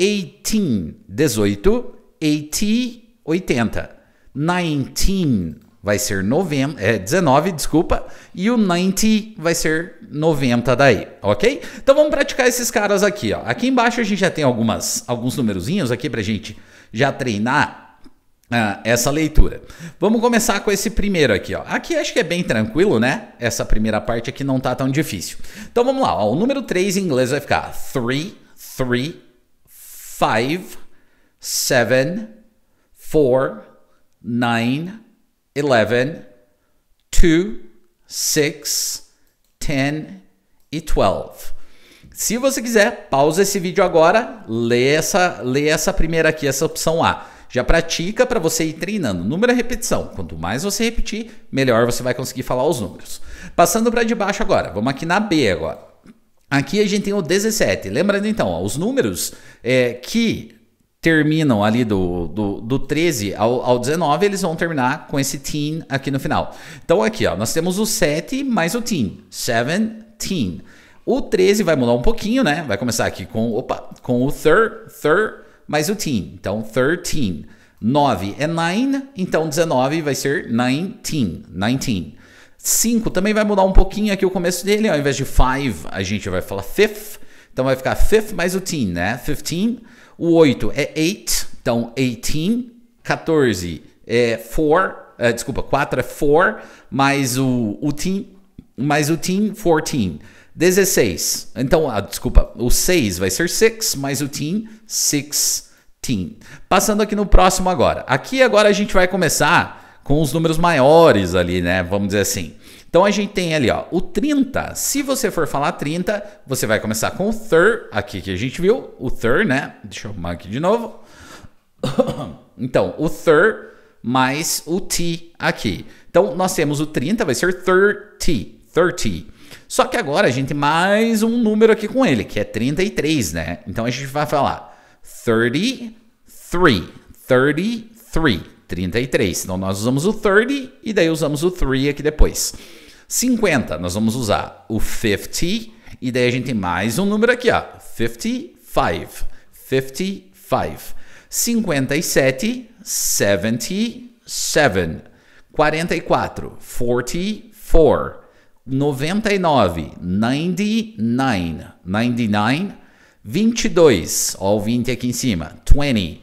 18, 18, 80, 80. 19 vai ser novembro, é, 19, desculpa, e o 90 vai ser 90 daí, ok? Então vamos praticar esses caras aqui, ó. Aqui embaixo a gente já tem algumas, alguns numerozinhos aqui pra gente já treinar uh, essa leitura. Vamos começar com esse primeiro aqui, ó. Aqui acho que é bem tranquilo, né? Essa primeira parte aqui não tá tão difícil. Então vamos lá, ó. O número 3 em inglês vai ficar 3, 3, five, seven, four, nine, eleven, two, six, ten e twelve. Se você quiser, pausa esse vídeo agora, lê essa, lê essa primeira aqui, essa opção A. Já pratica para você ir treinando. Número é repetição. Quanto mais você repetir, melhor você vai conseguir falar os números. Passando para de baixo agora. Vamos aqui na B agora. Aqui a gente tem o 17. Lembrando então, ó, os números é, que terminam ali do, do, do 13 ao, ao 19, eles vão terminar com esse teen aqui no final. Então aqui, ó, nós temos o 7 mais o teen, 17. O 13 vai mudar um pouquinho, né? Vai começar aqui com, opa, com o thir, thir mais o teen, então 13. 9 é 9, então 19 vai ser 19, 19. 5 também vai mudar um pouquinho aqui o começo dele, ao invés de 5, a gente vai falar fifth, então vai ficar 5 mais o teen, né? 15. O 8 é 8, então 18. 14 é 4, é, desculpa, 4 é 4, mais o, o teen, mais o teen, 14. 16. Então, ah, desculpa, o 6 vai ser 6, mais o teen, 16. Passando aqui no próximo agora. Aqui agora a gente vai começar com os números maiores ali, né? Vamos dizer assim. Então a gente tem ali, ó, o 30. Se você for falar 30, você vai começar com o third, aqui que a gente viu, o third, né? Deixa eu arrumar aqui de novo. Então, o third mais o T aqui. Então, nós temos o 30, vai ser 30, 30. Só que agora a gente tem mais um número aqui com ele, que é 33, né? Então, a gente vai falar 33, 33, 33. Então nós usamos o 30 e daí usamos o 3 aqui depois. 50, nós vamos usar o 50 e daí a gente tem mais um número aqui, ó. 55. 55. 57, 77. 44, 44. 99, 99. 99. 22, ó o 20 aqui em cima. 20.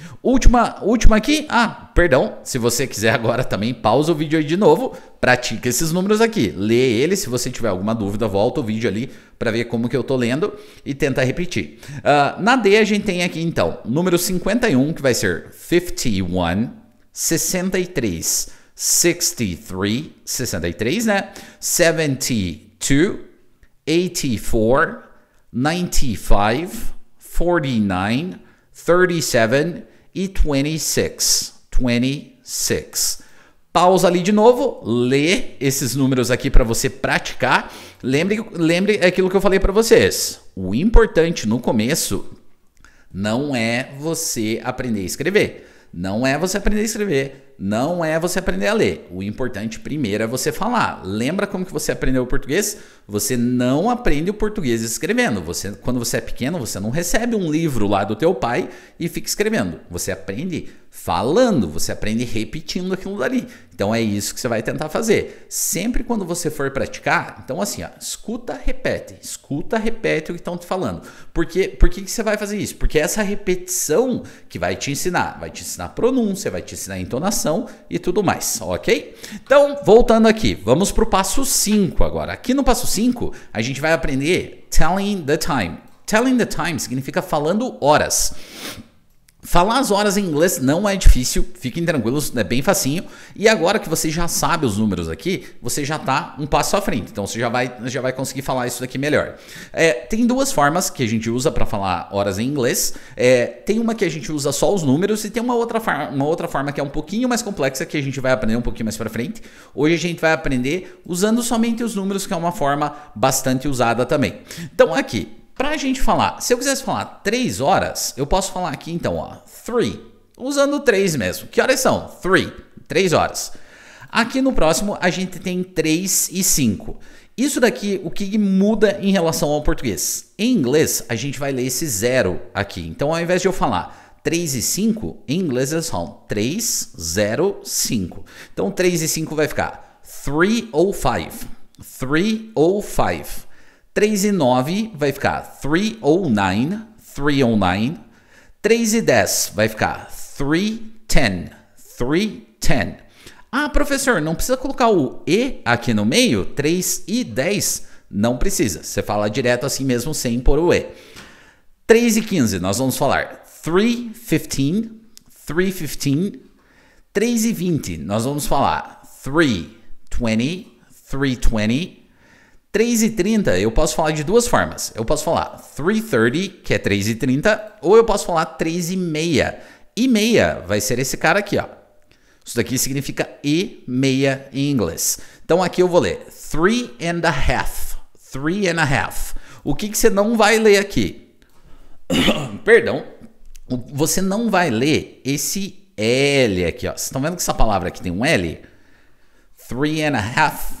Última, última aqui. Ah, perdão. Se você quiser agora também, pausa o vídeo aí de novo. Pratica esses números aqui. Lê ele. Se você tiver alguma dúvida, volta o vídeo ali para ver como que eu tô lendo e tenta repetir. Uh, na D a gente tem aqui então, número 51, que vai ser 51, 63, 63, 63, né? 72, 84, 95, 49, 37, e 26. 26. Pausa ali de novo, lê esses números aqui para você praticar. Lembre, lembre aquilo que eu falei para vocês. O importante no começo não é você aprender a escrever. Não é você aprender a escrever não é você aprender a ler. O importante primeiro é você falar. Lembra como que você aprendeu o português? Você não aprende o português escrevendo. Você, quando você é pequeno, você não recebe um livro lá do teu pai e fica escrevendo. Você aprende falando, você aprende repetindo aquilo dali. Então é isso que você vai tentar fazer. Sempre quando você for praticar, então assim, ó, escuta, repete, escuta, repete o que estão te falando. Porque, por que, você vai fazer isso? Porque é essa repetição que vai te ensinar, vai te ensinar pronúncia, vai te ensinar entonação e tudo mais, ok? Então, voltando aqui, vamos para o passo 5 agora. Aqui no passo 5, a gente vai aprender telling the time. Telling the time significa falando horas. Falar as horas em inglês não é difícil, fiquem tranquilos, é bem facinho. E agora que você já sabe os números aqui, você já está um passo à frente, então você já vai, já vai conseguir falar isso daqui melhor. É, tem duas formas que a gente usa para falar horas em inglês. É, tem uma que a gente usa só os números e tem uma outra, uma outra forma que é um pouquinho mais complexa que a gente vai aprender um pouquinho mais para frente. Hoje a gente vai aprender usando somente os números, que é uma forma bastante usada também. Então aqui, para a gente falar, se eu quisesse falar três horas, eu posso falar aqui então, ó, three, usando três mesmo. Que horas são? Three, três horas. Aqui no próximo a gente tem três e cinco. Isso daqui, o que muda em relação ao português? Em inglês, a gente vai ler esse zero aqui. Então, ao invés de eu falar 3 e 5, em inglês eles falam 3, 0, 5. Então, 3 e 5 vai ficar 3 ou 5. 3 ou 5. 3 e 9 vai ficar 309, 309. 3 e 10 vai ficar 310, 310. Ah, professor, não precisa colocar o E aqui no meio? 3 e 10? Não precisa. Você fala direto assim mesmo sem pôr o E. 3 e 15, nós vamos falar 315, 315. 3 e 20, nós vamos falar 320, 320. 3h30 eu posso falar de duas formas. Eu posso falar 3:30, que é 3h30, ou eu posso falar 3h30. E meia vai ser esse cara aqui, ó. Isso daqui significa e meia em inglês. Então aqui eu vou ler three and a half. Three and a half. O que, que você não vai ler aqui? Perdão. Você não vai ler esse L aqui, ó. Vocês estão vendo que essa palavra aqui tem um L? Three and a half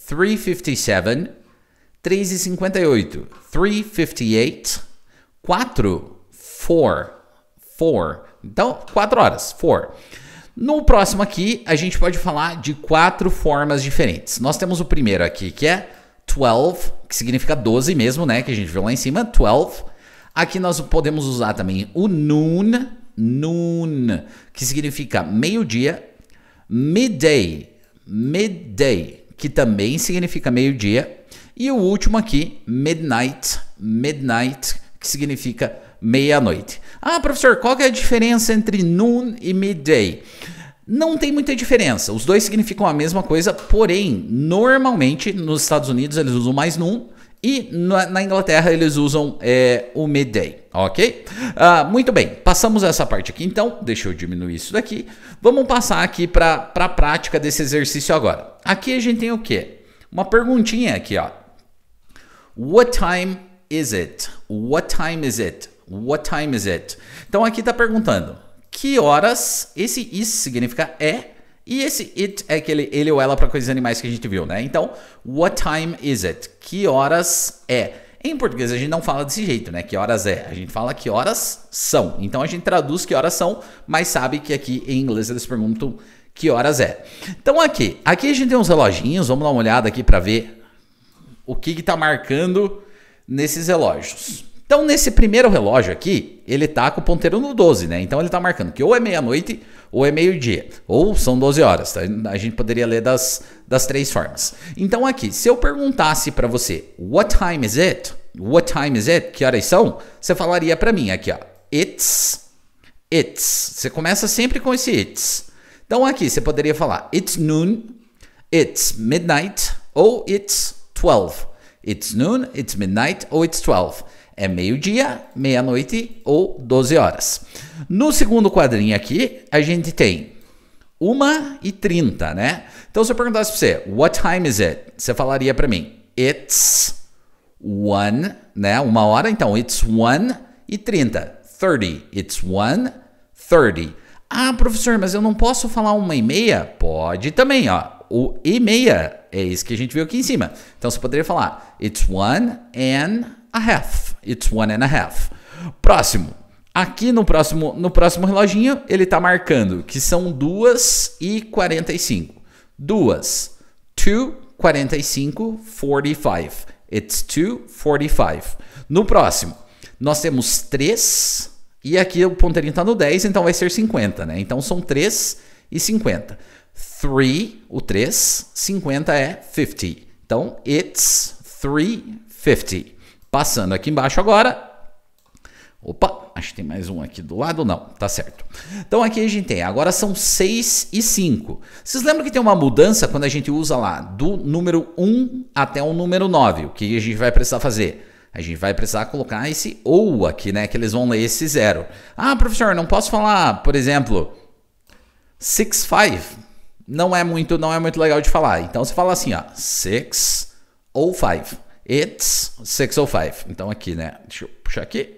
357, 3,58, 358, 4, 4, 4. Então, 4 horas, 4. No próximo aqui, a gente pode falar de quatro formas diferentes. Nós temos o primeiro aqui, que é 12, que significa 12 mesmo, né? Que a gente viu lá em cima, 12. Aqui nós podemos usar também o noon, noon, que significa meio-dia, midday, midday que também significa meio-dia. E o último aqui, midnight, midnight, que significa meia-noite. Ah, professor, qual é a diferença entre noon e midday? Não tem muita diferença. Os dois significam a mesma coisa, porém, normalmente nos Estados Unidos eles usam mais noon e na, na Inglaterra eles usam é, o midday, ok? Ah, muito bem, passamos essa parte aqui então, deixa eu diminuir isso daqui. Vamos passar aqui para a prática desse exercício agora. Aqui a gente tem o quê? Uma perguntinha aqui, ó. What time is it? What time is it? What time is it? Então aqui está perguntando que horas, esse is significa é, e esse it é aquele ele ou ela para coisas animais que a gente viu, né? Então, what time is it? Que horas é? Em português a gente não fala desse jeito, né? Que horas é? A gente fala que horas são. Então a gente traduz que horas são, mas sabe que aqui em inglês eles perguntam que horas é. Então aqui, aqui a gente tem uns reloginhos, vamos dar uma olhada aqui para ver o que está marcando nesses relógios. Então, nesse primeiro relógio aqui, ele tá com o ponteiro no 12, né? Então ele tá marcando que ou é meia-noite ou é meio-dia, ou são 12 horas. Tá? A gente poderia ler das, das três formas. Então aqui, se eu perguntasse para você, what time is it? What time is it? Que horas são? Você falaria para mim aqui, ó, it's it's. Você começa sempre com esse it's. Então aqui você poderia falar it's noon, it's midnight ou it's 12. It's noon, it's midnight ou it's 12 é meio-dia, meia-noite ou 12 horas. No segundo quadrinho aqui, a gente tem 1 e 30, né? Então, se eu perguntasse para você, what time is it? Você falaria para mim, it's one, né? Uma hora, então, it's 1 e 30. 30, it's one, 30. Ah, professor, mas eu não posso falar uma e meia? Pode também, ó. O e meia é isso que a gente viu aqui em cima. Então, você poderia falar, it's one and a half. It's one and a half. Próximo. Aqui no próximo, no próximo reloginho, ele está marcando que são 2 e 45. 2. 2, 45, 45. It's 2, 45. No próximo, nós temos 3. E aqui o ponteirinho está no 10, então vai ser 50, né? Então são 3 e 50. 3, o 3, 50 é 50. Então, it's fifty. Passando aqui embaixo agora. Opa, acho que tem mais um aqui do lado, não, tá certo. Então aqui a gente tem, agora são 6 e 5. Vocês lembram que tem uma mudança quando a gente usa lá do número 1 até o número 9? O que a gente vai precisar fazer? A gente vai precisar colocar esse ou aqui, né, que eles vão ler esse zero. Ah, professor, não posso falar, por exemplo, 6 5. Não é muito, não é muito legal de falar. Então você fala assim, ó, 6 ou 5. It's 6.05. Então aqui, né? Deixa eu puxar aqui.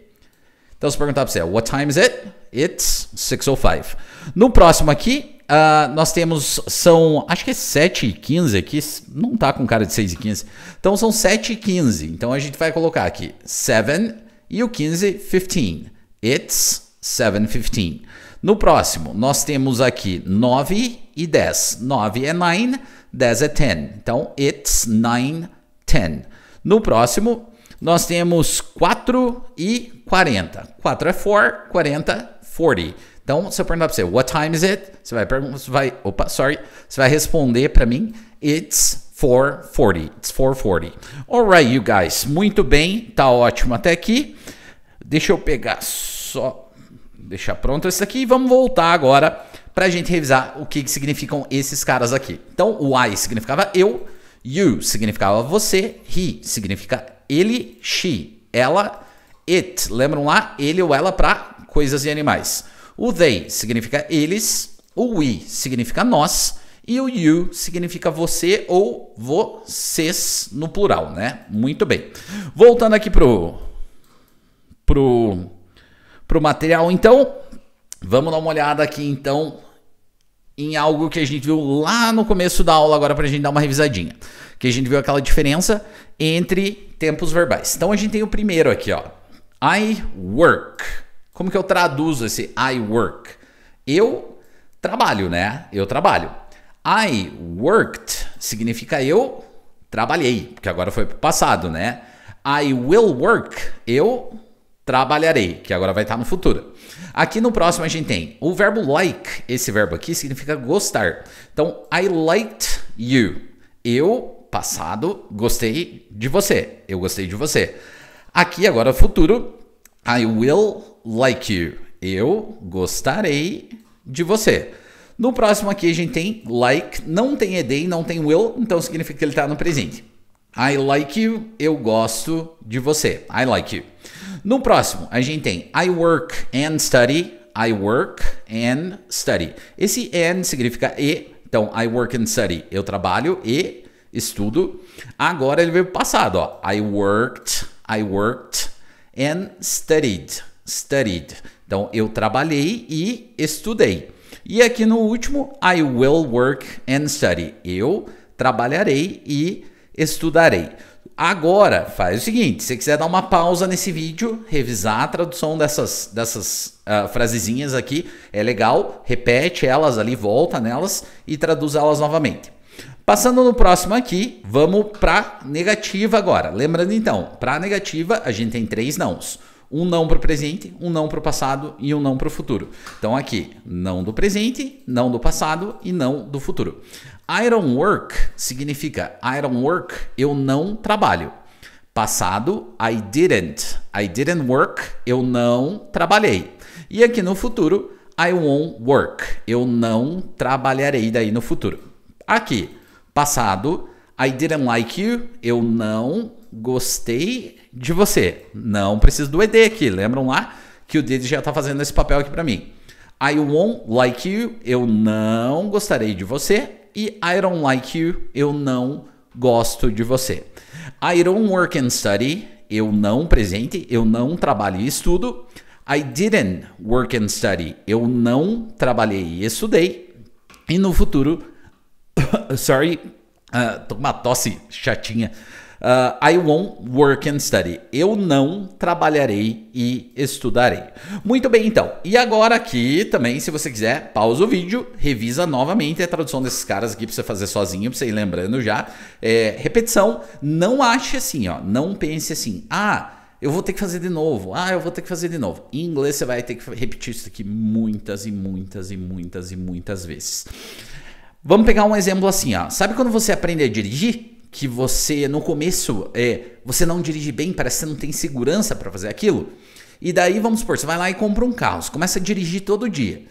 Então se perguntar para você, what time is it? It's 6.05. No próximo aqui, uh, nós temos, são, acho que é 7h15 aqui, não tá com cara de 6h15. Então são 7h15. Então a gente vai colocar aqui 7 e o 15, 15. It's 7.15. No próximo, nós temos aqui 9 e 10. 9 é 9, 10 é 10. Então, it's 9, 10. No próximo, nós temos 4 e 40. 4 é 4, 40, 40. Então, se eu perguntar para você, what time is it? Você vai, você vai, opa, sorry, você vai responder para mim, it's 4:40. It's 4:40. Alright, you guys, muito bem, tá ótimo até aqui. Deixa eu pegar só, deixar pronto isso aqui e vamos voltar agora para a gente revisar o que, que significam esses caras aqui. Então, o I significava eu, You significava você, he significa ele, she, ela, it. Lembram lá? Ele ou ela para coisas e animais. O they significa eles, o we significa nós e o you significa você ou vocês no plural, né? Muito bem. Voltando aqui pro pro pro material, então, vamos dar uma olhada aqui então em algo que a gente viu lá no começo da aula, agora para a gente dar uma revisadinha. Que a gente viu aquela diferença entre tempos verbais. Então a gente tem o primeiro aqui, ó. I work. Como que eu traduzo esse I work? Eu trabalho, né? Eu trabalho. I worked significa eu trabalhei, porque agora foi pro passado, né? I will work. Eu trabalharei, que agora vai estar no futuro. Aqui no próximo a gente tem o verbo like, esse verbo aqui significa gostar. Então, I liked you. Eu, passado, gostei de você. Eu gostei de você. Aqui agora futuro, I will like you. Eu gostarei de você. No próximo aqui a gente tem like, não tem ed, não tem will, então significa que ele está no presente. I like you, eu gosto de você. I like you. No próximo, a gente tem I work and study. I work and study. Esse and significa e. Então, I work and study. Eu trabalho e estudo. Agora ele veio passado, ó. I worked, I worked and studied. Studied. Então, eu trabalhei e estudei. E aqui no último, I will work and study. Eu trabalharei e estudarei. Agora, faz o seguinte: se você quiser dar uma pausa nesse vídeo, revisar a tradução dessas, dessas uh, frasezinhas aqui, é legal, repete elas ali, volta nelas e traduz elas novamente. Passando no próximo aqui, vamos para negativa agora. Lembrando então, para negativa a gente tem três nãos. Um não para o presente, um não para o passado e um não para o futuro. Então aqui, não do presente, não do passado e não do futuro. I don't work significa I don't work, eu não trabalho. Passado, I didn't. I didn't work, eu não trabalhei. E aqui no futuro, I won't work. Eu não trabalharei daí no futuro. Aqui, passado, I didn't like you. Eu não gostei de você. Não preciso do ED aqui. Lembram lá que o Didi já está fazendo esse papel aqui para mim. I won't like you. Eu não gostarei de você e I don't like you, eu não gosto de você. I don't work and study, eu não presente, eu não trabalho e estudo. I didn't work and study, eu não trabalhei e estudei. E no futuro, sorry, uh, tô com uma tosse chatinha. Uh, I won't work and study. Eu não trabalharei e estudarei. Muito bem, então. E agora aqui também, se você quiser, pausa o vídeo, revisa novamente a tradução desses caras aqui pra você fazer sozinho, pra você ir lembrando já. É, repetição, não ache assim, ó. Não pense assim, ah eu vou ter que fazer de novo. Ah, eu vou ter que fazer de novo. Em inglês você vai ter que repetir isso aqui muitas e muitas e muitas e muitas vezes. Vamos pegar um exemplo assim, ó. Sabe quando você aprende a dirigir? que você no começo é, você não dirige bem, parece que você não tem segurança para fazer aquilo. E daí vamos supor, você vai lá e compra um carro, você começa a dirigir todo dia.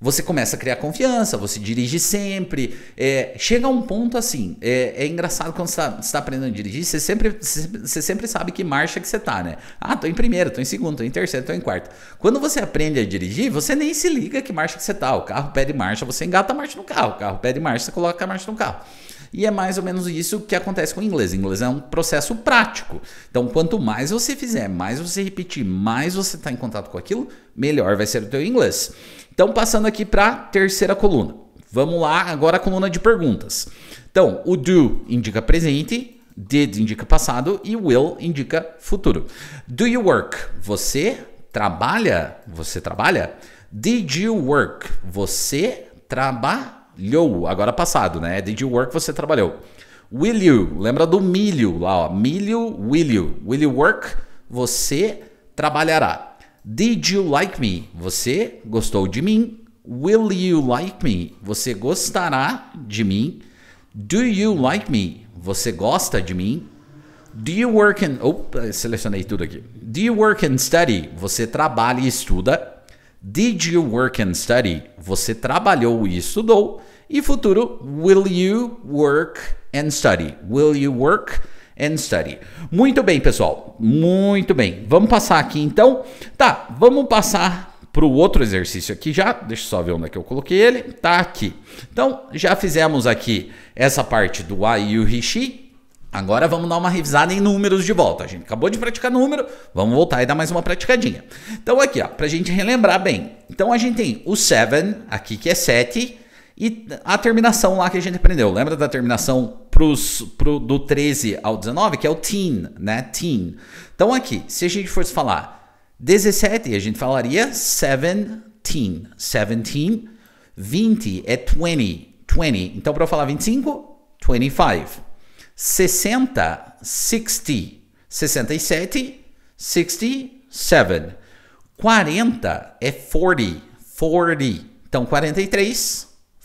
Você começa a criar confiança, você dirige sempre. É, chega a um ponto assim, é, é engraçado quando você está tá aprendendo a dirigir, você sempre, você sempre sabe que marcha que você está, né? Ah, tô em primeiro, tô em segundo, tô em terceiro, tô em quarto. Quando você aprende a dirigir, você nem se liga que marcha que você está. O carro pede marcha, você engata a marcha no carro. O carro pede marcha, você coloca a marcha no carro. E é mais ou menos isso que acontece com o inglês. O inglês é um processo prático. Então, quanto mais você fizer, mais você repetir, mais você está em contato com aquilo, melhor vai ser o teu inglês. Então, passando aqui para a terceira coluna. Vamos lá, agora a coluna de perguntas. Então, o do indica presente, did indica passado e will indica futuro. Do you work? Você trabalha? Você trabalha? Did you work? Você trabalha? You agora passado, né? Did you work? Você trabalhou. Will you? Lembra do milho lá, ó. Milho, will you? Will you work? Você trabalhará. Did you like me? Você gostou de mim? Will you like me? Você gostará de mim? Do you like me? Você gosta de mim? Do you work and. Opa, selecionei tudo aqui. Do you work and study? Você trabalha e estuda. Did you work and study? Você trabalhou e estudou. E futuro, will you work and study? Will you work and study? Muito bem, pessoal. Muito bem. Vamos passar aqui então. Tá, vamos passar para o outro exercício aqui já. Deixa eu só ver onde é que eu coloquei ele. Tá aqui. Então, já fizemos aqui essa parte do I, you he she. Agora vamos dar uma revisada em números de volta. A gente acabou de praticar número, vamos voltar e dar mais uma praticadinha. Então aqui, ó, pra gente relembrar bem. Então a gente tem o 7 aqui que é 7, e a terminação lá que a gente aprendeu, lembra da terminação pros, pro, do 13 ao 19, que é o teen, né? Teen. Então aqui, se a gente fosse falar 17, a gente falaria 17, 17. 20 é 20, 20. Então para eu falar 25, 25. 60, 60. 67, 67. 40 é 40, 40. Então 43,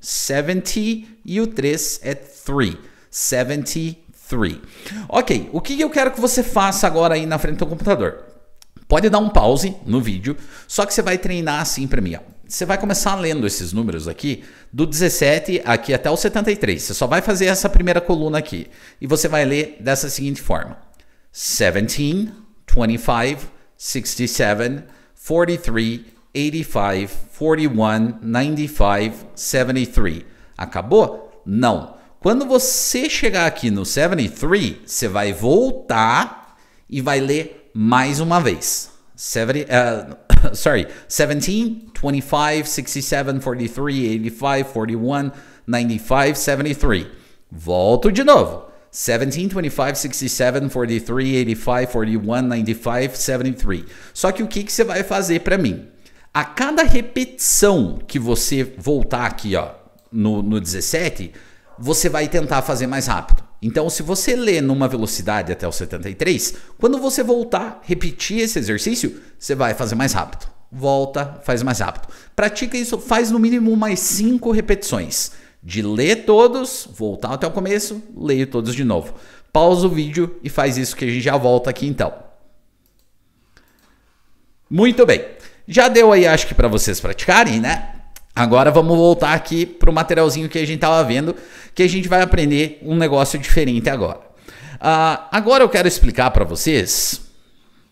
70 e o 3 é 3. 73. Ok, o que eu quero que você faça agora aí na frente do computador? Pode dar um pause no vídeo, só que você vai treinar assim para mim. Ó. Você vai começar lendo esses números aqui, do 17 aqui até o 73. Você só vai fazer essa primeira coluna aqui. E você vai ler dessa seguinte forma: 17, 25, 67, 43, 85, 41, 95, 73. Acabou? Não. Quando você chegar aqui no 73, você vai voltar e vai ler mais uma vez. 70, uh, eh, sorry, 17, 25, 67, 43, 85, 41, 95, 73. Volto de novo. 17, 25, 67, 43, 85, 41, 95, 73. Só que o que, que você vai fazer para mim? A cada repetição que você voltar aqui ó, no, no 17, você vai tentar fazer mais rápido. Então, se você lê numa velocidade até o 73, quando você voltar, repetir esse exercício, você vai fazer mais rápido. Volta, faz mais rápido. Pratica isso, faz no mínimo mais 5 repetições. De ler todos, voltar até o começo, leio todos de novo. Pausa o vídeo e faz isso que a gente já volta aqui então. Muito bem. Já deu aí, acho que para vocês praticarem, né? Agora vamos voltar aqui para o materialzinho que a gente estava vendo, que a gente vai aprender um negócio diferente agora. Uh, agora eu quero explicar para vocês.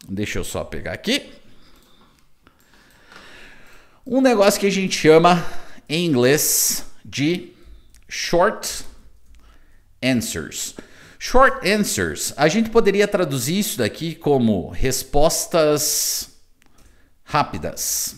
Deixa eu só pegar aqui. Um negócio que a gente chama em inglês de short answers. Short answers, a gente poderia traduzir isso daqui como respostas rápidas.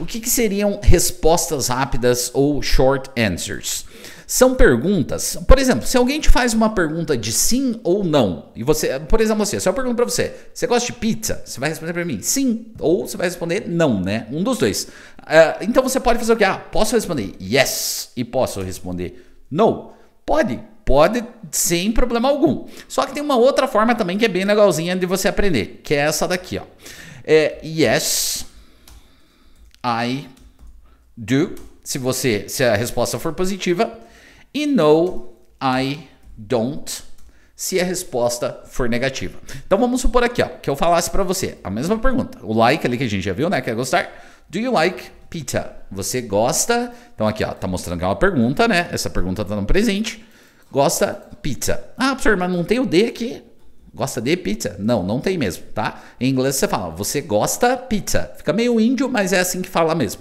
O que, que seriam respostas rápidas ou short answers? São perguntas. Por exemplo, se alguém te faz uma pergunta de sim ou não, e você, por exemplo, assim, se eu pergunto para você, você gosta de pizza? Você vai responder para mim sim, ou você vai responder não, né? Um dos dois. Uh, então você pode fazer o que? Ah, posso responder yes e posso responder no. Pode, Pode sem problema algum. Só que tem uma outra forma também que é bem legalzinha de você aprender, que é essa daqui, ó. É yes, I do, se você se a resposta for positiva, e no, I don't, se a resposta for negativa. Então vamos supor aqui, ó, que eu falasse para você a mesma pergunta. O like ali que a gente já viu, né, que é gostar. Do you like pizza? Você gosta? Então aqui, ó, tá mostrando que é uma pergunta, né? Essa pergunta tá no presente gosta pizza. Ah, professor, mas não tem o D aqui. Gosta de pizza? Não, não tem mesmo, tá? Em inglês você fala, você gosta pizza. Fica meio índio, mas é assim que fala mesmo.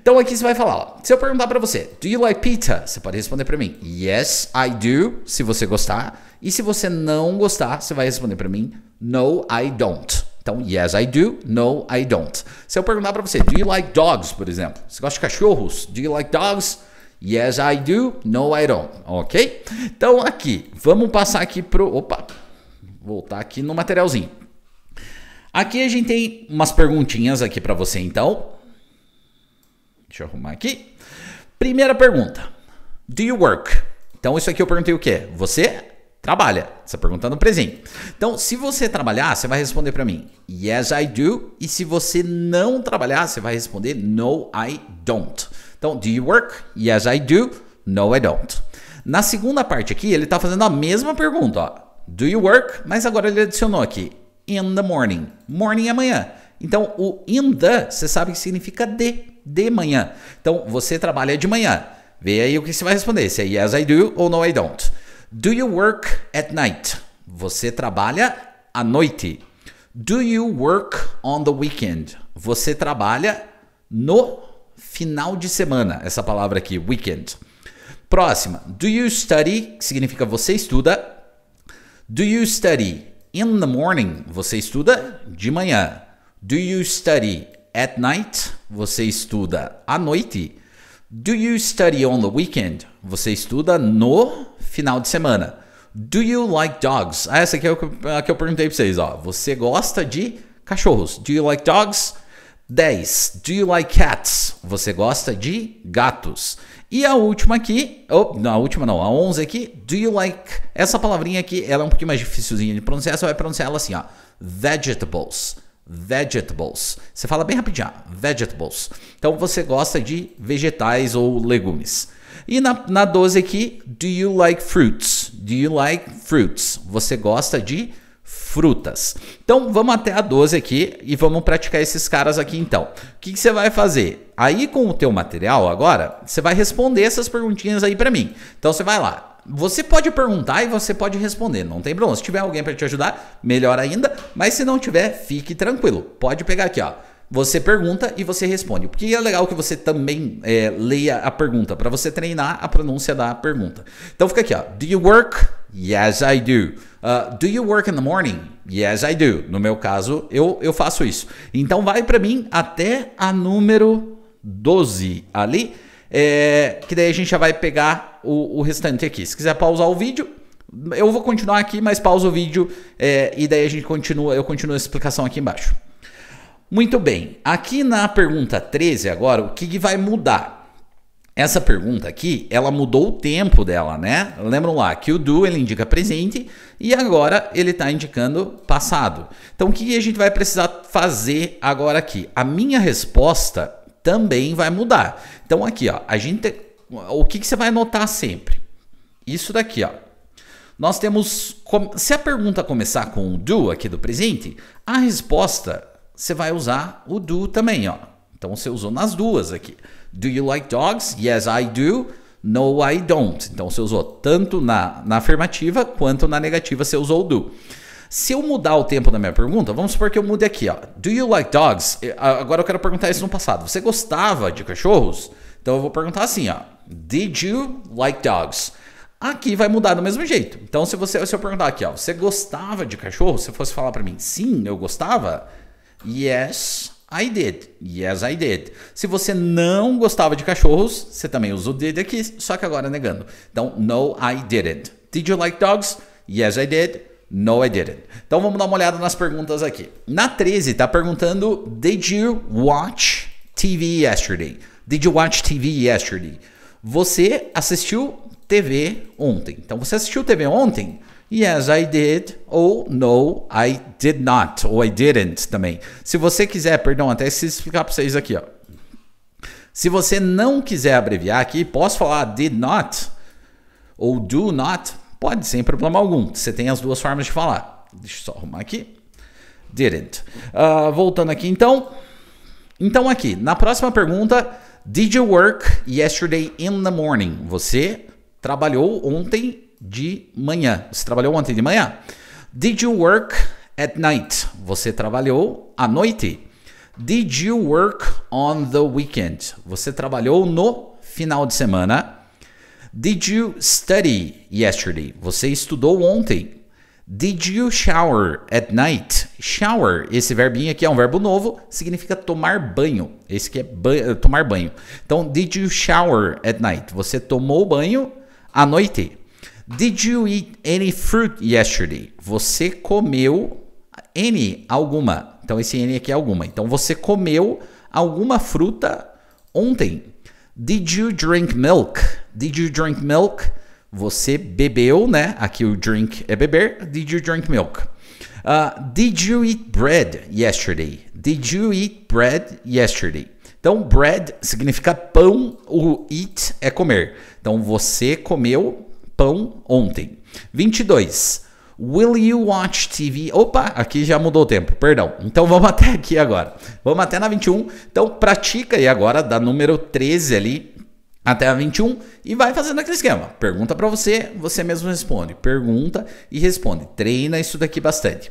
Então aqui você vai falar, ó, se eu perguntar para você, do you like pizza? Você pode responder para mim, yes, I do, se você gostar. E se você não gostar, você vai responder para mim, no, I don't. Então, yes, I do. No, I don't. Se eu perguntar para você, do you like dogs, por exemplo? Você gosta de cachorros? Do you like dogs? Yes, I do. No, I don't. Ok? Então, aqui, vamos passar aqui pro. Opa! Voltar aqui no materialzinho. Aqui a gente tem umas perguntinhas aqui para você, então. Deixa eu arrumar aqui. Primeira pergunta: Do you work? Então, isso aqui eu perguntei o quê? Você trabalha. Essa pergunta no presente. Então, se você trabalhar, você vai responder para mim: Yes, I do. E se você não trabalhar, você vai responder: No, I don't. Então, do you work? Yes, I do. No, I don't. Na segunda parte aqui, ele está fazendo a mesma pergunta, ó. Do you work? Mas agora ele adicionou aqui in the morning. Morning é manhã. Então, o in the, você sabe que significa de, de manhã. Então, você trabalha de manhã. Vê aí o que você vai responder, se é yes I do ou no I don't. Do you work at night? Você trabalha à noite. Do you work on the weekend? Você trabalha no final de semana, essa palavra aqui, weekend. Próxima. Do you study? Que significa você estuda. Do you study in the morning? Você estuda de manhã. Do you study at night? Você estuda à noite. Do you study on the weekend? Você estuda no final de semana. Do you like dogs? Ah, essa aqui é a que eu perguntei para vocês. Ó. Você gosta de cachorros? Do you like dogs? 10. Do you like cats? Você gosta de gatos? E a última aqui, oh, não, a última não, a 11 aqui, do you like? Essa palavrinha aqui, ela é um pouquinho mais dificilzinha de pronunciar, você vai pronunciar ela assim, ó, vegetables. Vegetables. Você fala bem rapidinho, ó, vegetables. Então você gosta de vegetais ou legumes. E na, na 12 aqui, do you like fruits? Do you like fruits? Você gosta de frutas. Então vamos até a 12 aqui e vamos praticar esses caras aqui então. O que, que você vai fazer? Aí com o teu material agora, você vai responder essas perguntinhas aí para mim. Então você vai lá, você pode perguntar e você pode responder, não tem problema. Se tiver alguém para te ajudar, melhor ainda, mas se não tiver, fique tranquilo. Pode pegar aqui, ó. Você pergunta e você responde. Porque é legal que você também é, leia a pergunta para você treinar a pronúncia da pergunta. Então fica aqui, ó. Do you work? Yes, I do. Uh, do you work in the morning? Yes, I do. No meu caso, eu, eu faço isso. Então vai para mim até a número 12 ali, é, que daí a gente já vai pegar o, o restante aqui. Se quiser pausar o vídeo, eu vou continuar aqui, mas pausa o vídeo é, e daí a gente continua, eu continuo a explicação aqui embaixo. Muito bem, aqui na pergunta 13 agora, o que, que vai mudar? Essa pergunta aqui, ela mudou o tempo dela, né? Lembram lá que o do ele indica presente e agora ele está indicando passado. Então o que a gente vai precisar fazer agora aqui? A minha resposta também vai mudar. Então aqui, ó, a gente o que, que você vai notar sempre? Isso daqui, ó. Nós temos se a pergunta começar com o do aqui do presente, a resposta você vai usar o do também, ó. Então você usou nas duas aqui. Do you like dogs? Yes, I do. No, I don't. Então você usou tanto na, na afirmativa quanto na negativa você usou do. Se eu mudar o tempo da minha pergunta, vamos supor que eu mude aqui, ó. Do you like dogs? Agora eu quero perguntar isso no passado. Você gostava de cachorros? Então eu vou perguntar assim, ó. Did you like dogs? Aqui vai mudar do mesmo jeito. Então se você se eu perguntar aqui, ó, você gostava de cachorro? Se fosse falar para mim, sim, eu gostava. Yes, I did. Yes, I did. Se você não gostava de cachorros, você também usa o did aqui, só que agora negando. Então, no, I didn't. Did you like dogs? Yes, I did. No, I didn't. Então, vamos dar uma olhada nas perguntas aqui. Na 13, está perguntando: Did you watch TV yesterday? Did you watch TV yesterday? Você assistiu TV ontem. Então, você assistiu TV ontem? Yes, I did. Ou no, I did not. Ou I didn't também. Se você quiser, perdão, até se explicar para vocês aqui, ó. Se você não quiser abreviar aqui, posso falar did not ou do not? Pode, sem problema algum. Você tem as duas formas de falar. Deixa eu só arrumar aqui. Didn't. Uh, voltando aqui, então. Então, aqui, na próxima pergunta, did you work yesterday in the morning? Você trabalhou ontem de manhã. Você trabalhou ontem de manhã? Did you work at night? Você trabalhou à noite? Did you work on the weekend? Você trabalhou no final de semana? Did you study yesterday? Você estudou ontem? Did you shower at night? Shower, esse verbinho aqui é um verbo novo, significa tomar banho. Esse que é tomar banho. Então, did you shower at night? Você tomou banho à noite? Did you eat any fruit yesterday? Você comeu any alguma. Então esse any aqui é alguma. Então você comeu alguma fruta ontem. Did you drink milk? Did you drink milk? Você bebeu, né? Aqui o drink é beber. Did you drink milk? Uh, did you eat bread yesterday? Did you eat bread yesterday? Então, bread significa pão, o eat é comer. Então, você comeu Japão ontem. 22. Will you watch TV? Opa, aqui já mudou o tempo, perdão. Então vamos até aqui agora. Vamos até na 21. Então pratica aí agora da número 13 ali até a 21 e vai fazendo aquele esquema. Pergunta para você, você mesmo responde. Pergunta e responde. Treina isso daqui bastante.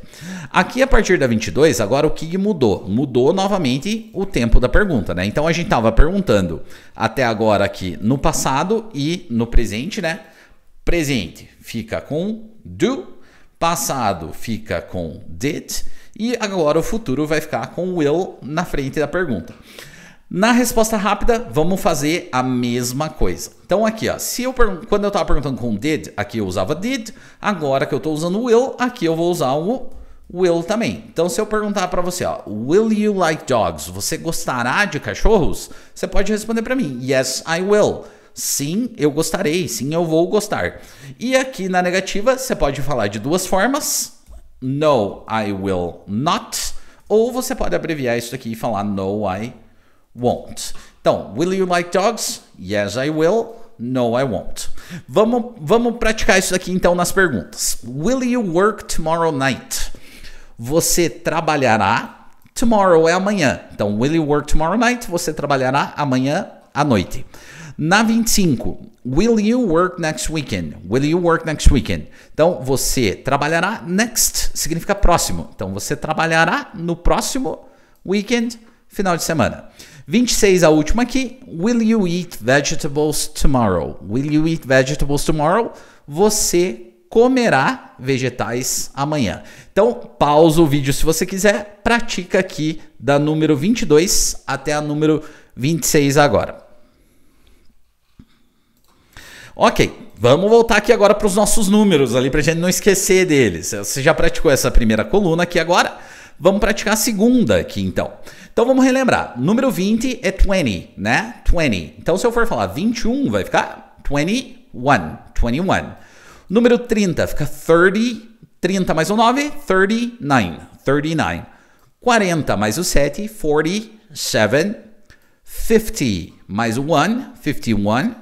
Aqui a partir da 22, agora o que mudou? Mudou novamente o tempo da pergunta, né? Então a gente tava perguntando até agora aqui no passado e no presente, né? Presente fica com do, passado fica com did e agora o futuro vai ficar com will na frente da pergunta. Na resposta rápida, vamos fazer a mesma coisa. Então aqui, ó, se eu quando eu estava perguntando com did, aqui eu usava did, agora que eu estou usando will, aqui eu vou usar o will também. Então se eu perguntar para você, ó, will you like dogs? Você gostará de cachorros? Você pode responder para mim, yes, I will. Sim, eu gostarei. Sim, eu vou gostar. E aqui na negativa, você pode falar de duas formas. No, I will not. Ou você pode abreviar isso aqui e falar No, I won't. Então, will you like dogs? Yes, I will. No, I won't. Vamos, vamos praticar isso aqui então nas perguntas. Will you work tomorrow night? Você trabalhará Tomorrow é amanhã. Então, will you work tomorrow night? Você trabalhará amanhã à noite. Na 25, will you work next weekend? Will you work next weekend? Então, você trabalhará next, significa próximo. Então, você trabalhará no próximo weekend, final de semana. 26, a última aqui. Will you eat vegetables tomorrow? Will you eat vegetables tomorrow? Você comerá vegetais amanhã. Então, pausa o vídeo se você quiser, pratica aqui da número 22 até a número 26 agora. Ok, vamos voltar aqui agora para os nossos números ali, para a gente não esquecer deles. Você já praticou essa primeira coluna aqui agora? Vamos praticar a segunda aqui então. Então vamos relembrar. Número 20 é 20, né? 20. Então se eu for falar 21, vai ficar 21. 21. Número 30 fica 30. 30 mais o 9, 39. 39. 40 mais o 7, 47. 50 mais o 1, 51.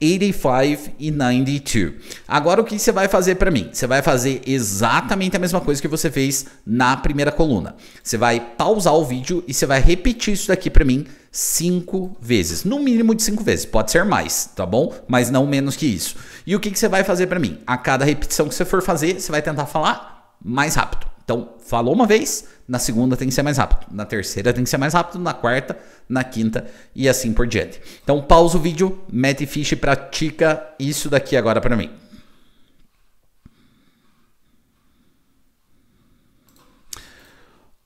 85 e 92. Agora o que você vai fazer para mim? Você vai fazer exatamente a mesma coisa que você fez na primeira coluna. Você vai pausar o vídeo e você vai repetir isso daqui para mim cinco vezes, no mínimo de cinco vezes, pode ser mais, tá bom? Mas não menos que isso. E o que, que você vai fazer para mim? A cada repetição que você for fazer, você vai tentar falar mais rápido. Então, falou uma vez, na segunda tem que ser mais rápido, na terceira tem que ser mais rápido, na quarta, na quinta e assim por diante. Então, pausa o vídeo, mete ficha e pratica isso daqui agora para mim.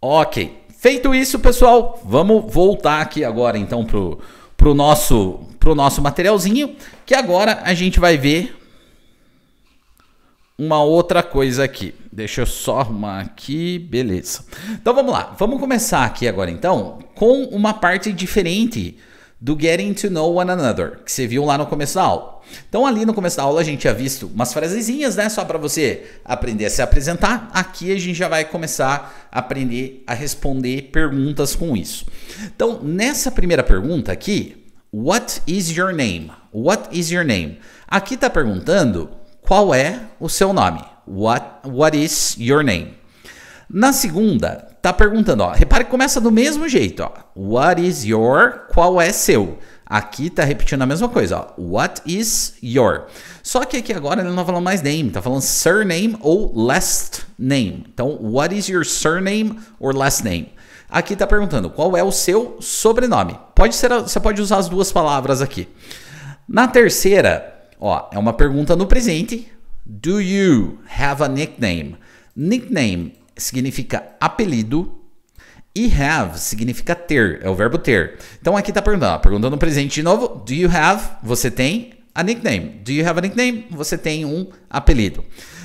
Ok, feito isso, pessoal, vamos voltar aqui agora então o pro, nosso, pro nosso materialzinho, que agora a gente vai ver uma outra coisa aqui. Deixa eu só arrumar aqui, beleza. Então vamos lá, vamos começar aqui agora então com uma parte diferente do Getting to Know One Another, que você viu lá no começo da aula. Então ali no começo da aula a gente tinha visto umas frasezinhas, né, só para você aprender a se apresentar. Aqui a gente já vai começar a aprender a responder perguntas com isso. Então, nessa primeira pergunta aqui, what is your name? What is your name? Aqui está perguntando qual é o seu nome? What, what is your name? Na segunda, tá perguntando, ó, repare que começa do mesmo jeito, ó. What is your? Qual é seu? Aqui tá repetindo a mesma coisa, ó. What is your? Só que aqui agora ele não está falando mais name, tá falando surname ou last name. Então, what is your surname or last name? Aqui tá perguntando qual é o seu sobrenome. Pode ser, você pode usar as duas palavras aqui. Na terceira, Ó, é uma pergunta no presente. Do you have a nickname? Nickname significa apelido e have significa ter, é o verbo ter. Então aqui está perguntando, perguntando no presente de novo. Do you have? Você tem a nickname. Do you have a nickname? Você tem um apelido.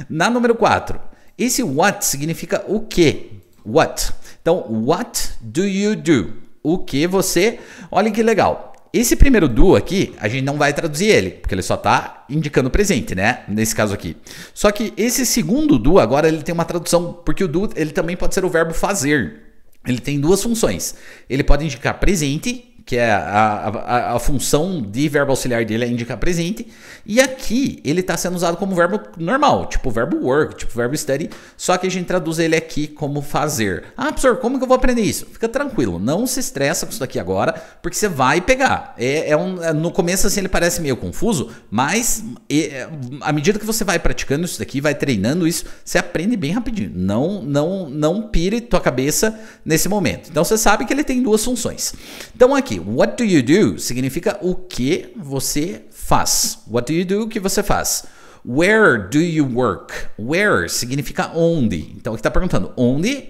Na número 4, esse what significa o que? What. Então, what do you do? O que você. Olha que legal. Esse primeiro do aqui, a gente não vai traduzir ele, porque ele só está indicando presente, né? Nesse caso aqui. Só que esse segundo do agora ele tem uma tradução, porque o do ele também pode ser o verbo fazer. Ele tem duas funções. Ele pode indicar presente que é a, a, a, função de verbo auxiliar dele é indicar presente. E aqui ele está sendo usado como verbo normal, tipo verbo work, tipo verbo study, só que a gente traduz ele aqui como fazer. Ah, professor, como que eu vou aprender isso? Fica tranquilo, não se estressa com isso daqui agora, porque você vai pegar. É, é um, é, no começo assim ele parece meio confuso, mas é, à medida que você vai praticando isso daqui, vai treinando isso, você aprende bem rapidinho. Não, não, não pire tua cabeça nesse momento. Então você sabe que ele tem duas funções. Então aqui What do you do? Significa o que você faz. What do you do? O que você faz? Where do you work? Where significa onde. Então aqui está perguntando onde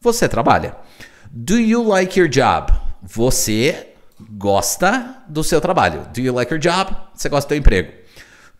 você trabalha. Do you like your job? Você gosta do seu trabalho. Do you like your job? Você gosta do seu emprego.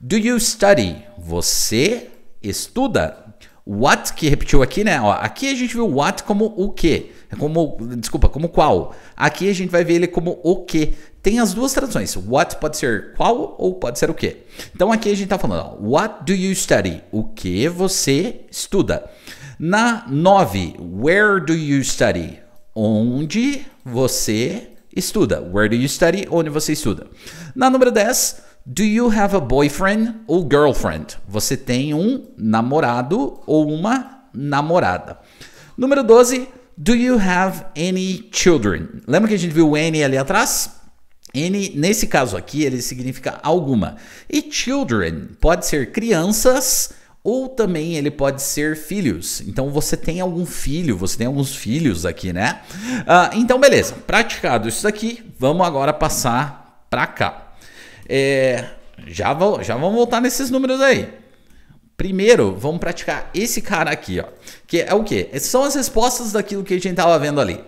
Do you study? Você estuda What, que repetiu aqui, né? Ó, aqui a gente viu what como o que. É como, desculpa, como qual. Aqui a gente vai ver ele como o que. Tem as duas traduções. What pode ser qual ou pode ser o que. Então aqui a gente tá falando, ó, what do you study? O que você estuda. Na 9, where do you study? Onde você estuda. Where do you study? Onde você estuda. Na número 10, do you have a boyfriend ou girlfriend? Você tem um namorado ou uma namorada. Número 12. Do you have any children? Lembra que a gente viu n ali atrás? N, nesse caso aqui, ele significa alguma. E children pode ser crianças ou também ele pode ser filhos. Então você tem algum filho, você tem alguns filhos aqui, né? Uh, então, beleza, praticado isso daqui, vamos agora passar para cá. É, já, vou, já vamos voltar nesses números aí. Primeiro, vamos praticar esse cara aqui, ó. Que é o quê? São as respostas daquilo que a gente estava vendo ali.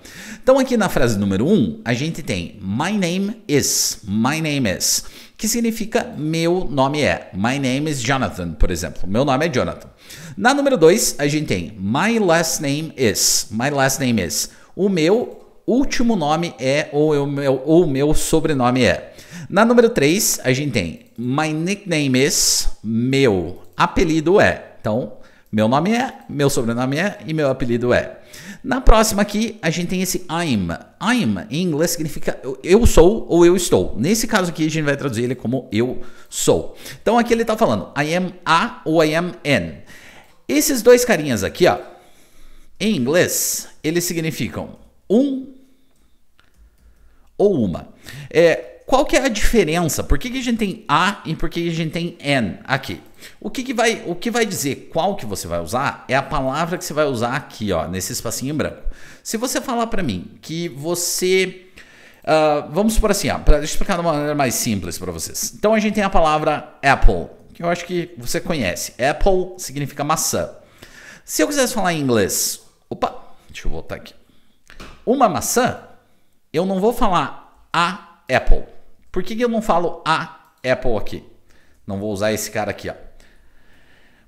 Então, aqui na frase número 1, um, a gente tem My name is. My name is. Que significa meu nome é. My name is Jonathan, por exemplo. Meu nome é Jonathan. Na número 2, a gente tem My last name is. My last name is. O meu último nome é ou o meu, ou meu sobrenome é. Na número 3, a gente tem My nickname is meu apelido é. Então, meu nome é, meu sobrenome é e meu apelido é. Na próxima aqui, a gente tem esse I'm. I'm em inglês significa eu sou ou eu estou. Nesse caso aqui, a gente vai traduzir ele como eu sou. Então aqui ele está falando I am a ou I am an. Esses dois carinhas aqui, ó, em inglês, eles significam um ou uma. É, qual que é a diferença? Por que, que a gente tem a e por que, que a gente tem n aqui? O que, que, vai, o que vai dizer qual que você vai usar é a palavra que você vai usar aqui, ó, nesse espacinho branco. Se você falar para mim que você uh, vamos por assim, ó, pra, deixa eu explicar de uma maneira mais simples para vocês. Então a gente tem a palavra Apple, que eu acho que você conhece. Apple significa maçã. Se eu quisesse falar em inglês, opa, deixa eu voltar aqui. Uma maçã, eu não vou falar a Apple. Por que, que eu não falo a Apple aqui? Não vou usar esse cara aqui, ó.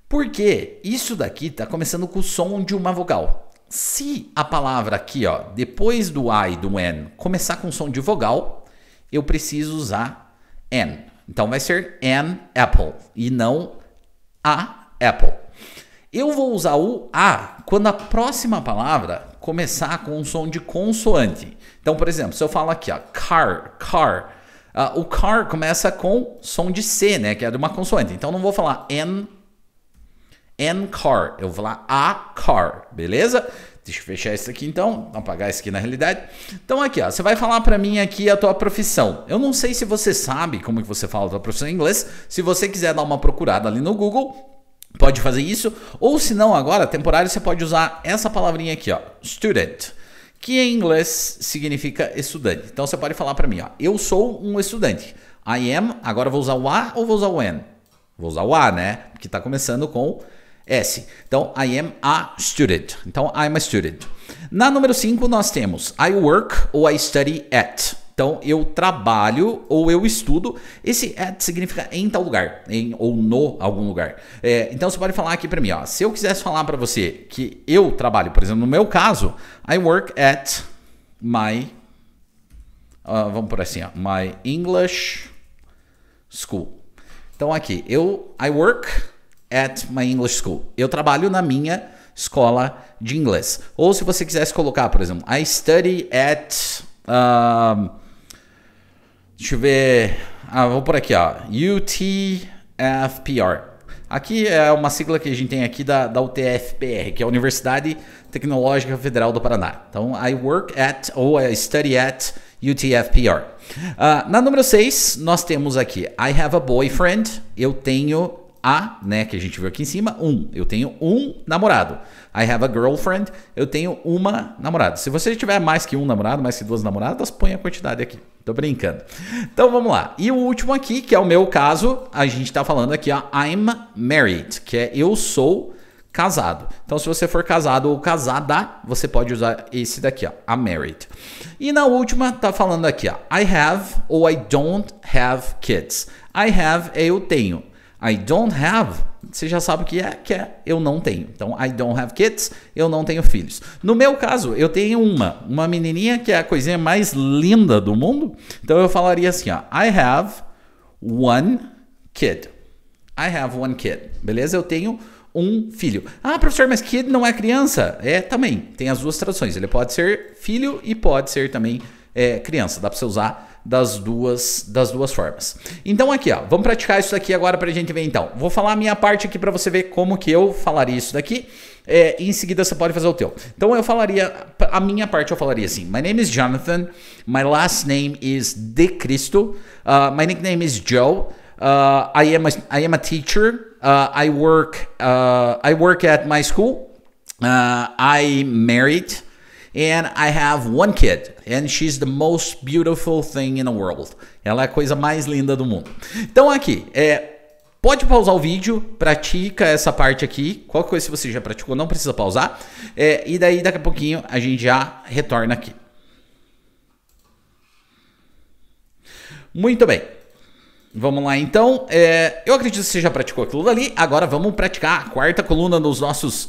Porque isso daqui está começando com o som de uma vogal. Se a palavra aqui, ó, depois do I e do N, começar com som de vogal, eu preciso usar N. Então vai ser an apple e não a apple. Eu vou usar o a quando a próxima palavra começar com um som de consoante. Então, por exemplo, se eu falo aqui, ó, car, car, Uh, o car começa com som de C, né? Que é de uma consoante. Então não vou falar n-n car. Eu vou falar a car, beleza? Deixa eu fechar isso aqui então, apagar isso aqui na realidade. Então aqui, ó, você vai falar para mim aqui a tua profissão. Eu não sei se você sabe como que você fala a tua profissão em inglês. Se você quiser dar uma procurada ali no Google, pode fazer isso. Ou se não, agora, temporário, você pode usar essa palavrinha aqui, ó, student que em inglês significa estudante. Então você pode falar para mim, ó, eu sou um estudante. I am, agora vou usar o a ou vou usar o n? Vou usar o a, né? Que está começando com S. Então, I am a student. Então, I'm a student. Na número 5, nós temos I work ou I study at. Então eu trabalho ou eu estudo. Esse at é, significa em tal lugar, em ou no algum lugar. É, então você pode falar aqui para mim, ó. Se eu quisesse falar para você que eu trabalho, por exemplo, no meu caso, I work at my, uh, vamos por assim, ó, my English school. Então aqui eu I work at my English school. Eu trabalho na minha escola de inglês. Ou se você quisesse colocar, por exemplo, I study at um, ah, Deixa eu ver. Ah, vou por aqui, ó. UTFPR. Aqui é uma sigla que a gente tem aqui da, da UTFPR, que é a Universidade Tecnológica Federal do Paraná. Então, I work at ou I study at UTFPR. Uh, ah, na número 6, nós temos aqui I have a boyfriend. Eu tenho a, né, que a gente viu aqui em cima, um. Eu tenho um namorado. I have a girlfriend, eu tenho uma namorada. Se você tiver mais que um namorado, mais que duas namoradas, põe a quantidade aqui. Tô brincando. Então vamos lá. E o último aqui, que é o meu caso, a gente tá falando aqui, ó, I'm married, que é eu sou casado. Então se você for casado ou casada, você pode usar esse daqui, ó, I'm married. E na última tá falando aqui, ó, I have ou I don't have kids. I have é eu tenho. I don't have, você já sabe o que é, que é eu não tenho. Então, I don't have kids, eu não tenho filhos. No meu caso, eu tenho uma, uma menininha que é a coisinha mais linda do mundo. Então, eu falaria assim, ó, I have one kid. I have one kid, beleza? Eu tenho um filho. Ah, professor, mas kid não é criança? É também, tem as duas traduções. Ele pode ser filho e pode ser também é, criança. Dá para você usar das duas, das duas formas. Então aqui, ó, vamos praticar isso daqui agora para a gente ver então. Vou falar a minha parte aqui para você ver como que eu falaria isso daqui. É, em seguida você pode fazer o teu. Então eu falaria, a minha parte eu falaria assim: My name is Jonathan, my last name is De Cristo, uh, my nickname is Joe, uh, I, am a, I am a teacher, uh, I, work, uh, I work at my school, uh, I'm married. And I have one kid, and she's the most beautiful thing in the world. Ela é a coisa mais linda do mundo. Então aqui, é, Pode pausar o vídeo, pratica essa parte aqui. Qual coisa se você já praticou, não precisa pausar. É, e daí daqui a pouquinho a gente já retorna aqui. Muito bem. Vamos lá então. É, eu acredito que você já praticou aquilo dali. Agora vamos praticar a quarta coluna dos nossos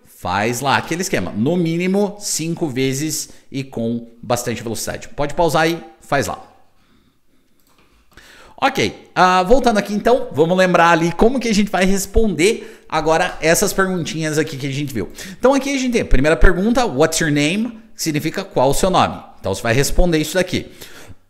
faz lá aquele esquema. No mínimo cinco vezes e com bastante velocidade. Pode pausar e faz lá. Ok, uh, voltando aqui então, vamos lembrar ali como que a gente vai responder agora essas perguntinhas aqui que a gente viu. Então aqui a gente tem a primeira pergunta, what's your name? significa qual o seu nome. Então você vai responder isso daqui.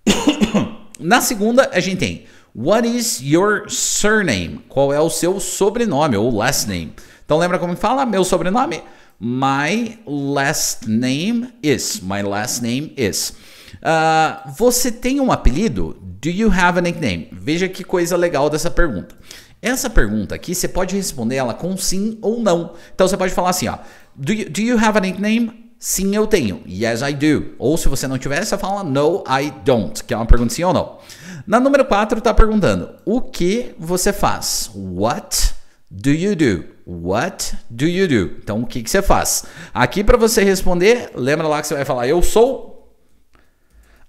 Na segunda a gente tem, what is your surname? Qual é o seu sobrenome ou last name? Então lembra como fala meu sobrenome? My last name is. My last name is. Uh, você tem um apelido? Do you have a nickname? Veja que coisa legal dessa pergunta. Essa pergunta aqui você pode responder ela com sim ou não. Então você pode falar assim, ó. Do you, do you have a nickname? Sim, eu tenho. Yes, I do. Ou se você não tiver, você fala no, I don't, que é uma pergunta sim ou não. Na número 4 está perguntando: o que você faz? What do you do? What do you do? Então, o que, que você faz? Aqui para você responder, lembra lá que você vai falar: Eu sou.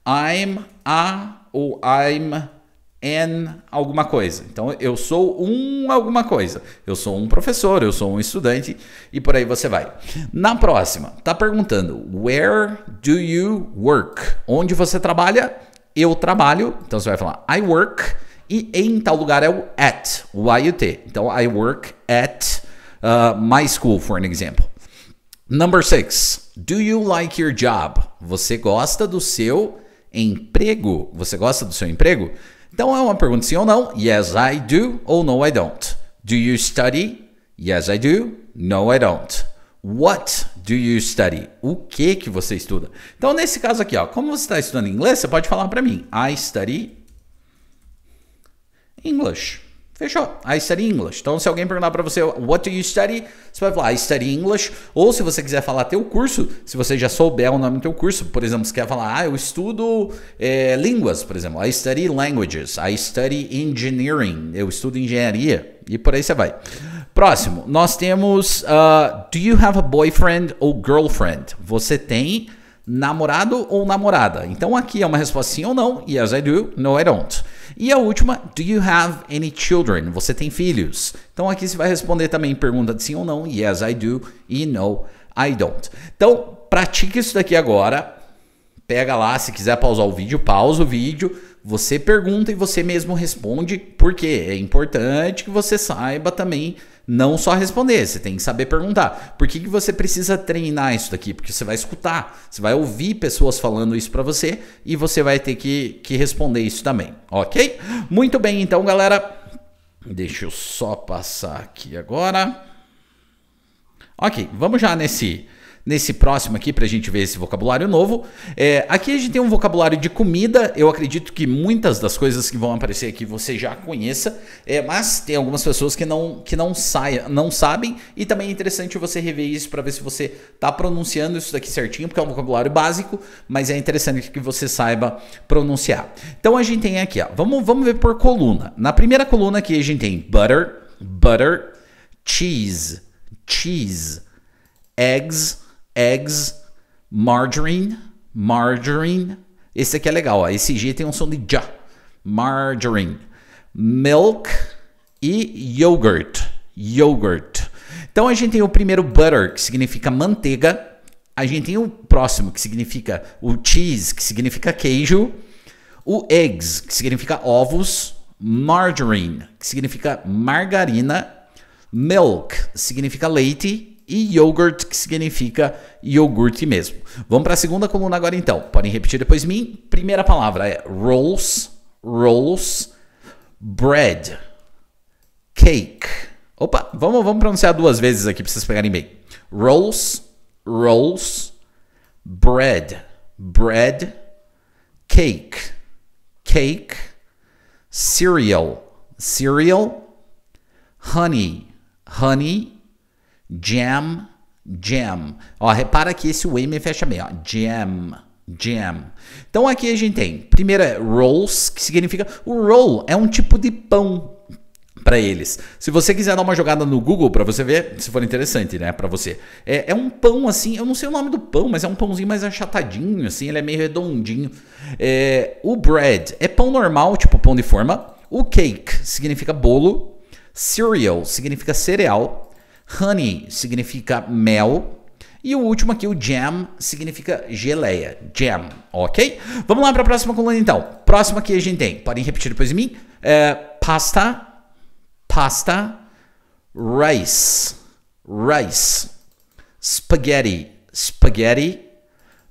I'm a ou I'm an alguma coisa. Então, eu sou um alguma coisa. Eu sou um professor, eu sou um estudante e por aí você vai. Na próxima, tá perguntando: Where do you work? Onde você trabalha? Eu trabalho. Então, você vai falar: I work. E em tal lugar é o at, o t. Então, I work at Uh, my school, for an example. Number six, do you like your job? Você gosta do seu emprego? Você gosta do seu emprego? Então é uma pergunta sim ou não. Yes, I do ou no, I don't. Do you study? Yes, I do. No, I don't. What do you study? O que que você estuda? Então nesse caso aqui, ó, como você está estudando inglês, você pode falar para mim. I study English. Fechou. I study English. Então, se alguém perguntar para você, what do you study? Você vai falar, I study English. Ou se você quiser falar teu curso, se você já souber o nome do teu curso, por exemplo, você quer falar, ah, eu estudo é, línguas, por exemplo. I study languages. I study engineering. Eu estudo engenharia. E por aí você vai. Próximo. Nós temos, uh, do you have a boyfriend ou girlfriend? Você tem namorado ou namorada? Então, aqui é uma resposta sim ou não. Yes, I do. No, I don't. E a última, do you have any children? Você tem filhos? Então aqui você vai responder também pergunta de sim ou não, yes I do e no I don't. Então pratique isso daqui agora. Pega lá, se quiser pausar o vídeo, pausa o vídeo. Você pergunta e você mesmo responde, porque é importante que você saiba também não só responder, você tem que saber perguntar. Por que, que você precisa treinar isso daqui? Porque você vai escutar, você vai ouvir pessoas falando isso para você e você vai ter que, que responder isso também, ok? Muito bem, então, galera. Deixa eu só passar aqui agora. Ok, vamos já nesse nesse próximo aqui para a gente ver esse vocabulário novo. É, aqui a gente tem um vocabulário de comida. Eu acredito que muitas das coisas que vão aparecer aqui você já conheça, é, mas tem algumas pessoas que não que não saia, não sabem e também é interessante você rever isso para ver se você está pronunciando isso daqui certinho, porque é um vocabulário básico, mas é interessante que você saiba pronunciar. Então a gente tem aqui, ó, vamos vamos ver por coluna. Na primeira coluna aqui a gente tem butter, butter, cheese, cheese, eggs eggs, margarine, margarine. Esse aqui é legal, ó. Esse G tem um som de J. Margarine. Milk e yogurt. Yogurt. Então a gente tem o primeiro butter, que significa manteiga. A gente tem o próximo, que significa o cheese, que significa queijo. O eggs, que significa ovos. Margarine, que significa margarina. Milk, significa leite e yogurt, que significa iogurte mesmo. Vamos para a segunda coluna agora então. Podem repetir depois de mim. Primeira palavra é rolls, rolls, bread, cake. Opa, vamos, vamos pronunciar duas vezes aqui para vocês pegarem bem. Rolls, rolls, bread, bread, cake, cake, cereal, cereal, honey, honey, Jam, jam. Ó, repara que esse M fecha bem, ó. Jam, jam. Então aqui a gente tem, primeira é rolls, que significa o roll é um tipo de pão para eles. Se você quiser dar uma jogada no Google para você ver, se for interessante, né, para você. É, é, um pão assim, eu não sei o nome do pão, mas é um pãozinho mais achatadinho, assim, ele é meio redondinho. É, o bread é pão normal, tipo pão de forma. O cake significa bolo. Cereal significa cereal. Honey significa mel. E o último aqui, o jam, significa geleia. Jam, ok? Vamos lá para a próxima coluna então. Próxima aqui a gente tem, podem repetir depois de mim: é, pasta, pasta, rice, rice, spaghetti, spaghetti,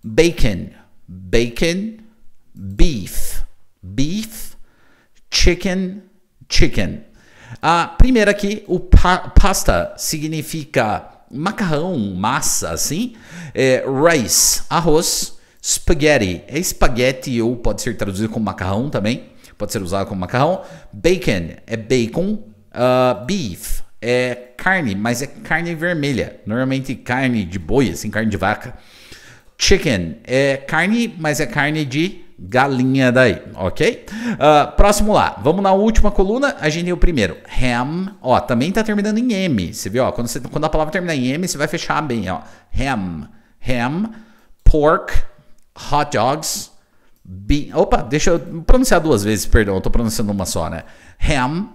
bacon, bacon, beef, beef, chicken, chicken. A primeira aqui, o pa pasta significa macarrão, massa, assim. É, rice, arroz. Spaghetti, é espaguete ou pode ser traduzido como macarrão também. Pode ser usado como macarrão. Bacon é bacon. Uh, beef é carne, mas é carne vermelha. Normalmente carne de boi, assim, carne de vaca. Chicken é carne, mas é carne de galinha daí, ok? Uh, próximo lá, vamos na última coluna, a gente tem o primeiro, ham, ó, também tá terminando em M, você viu, ó, quando, você, quando a palavra terminar em M, você vai fechar bem, ó, ham, ham, pork, hot dogs, bean, opa, deixa eu pronunciar duas vezes, perdão, eu tô pronunciando uma só, né, ham,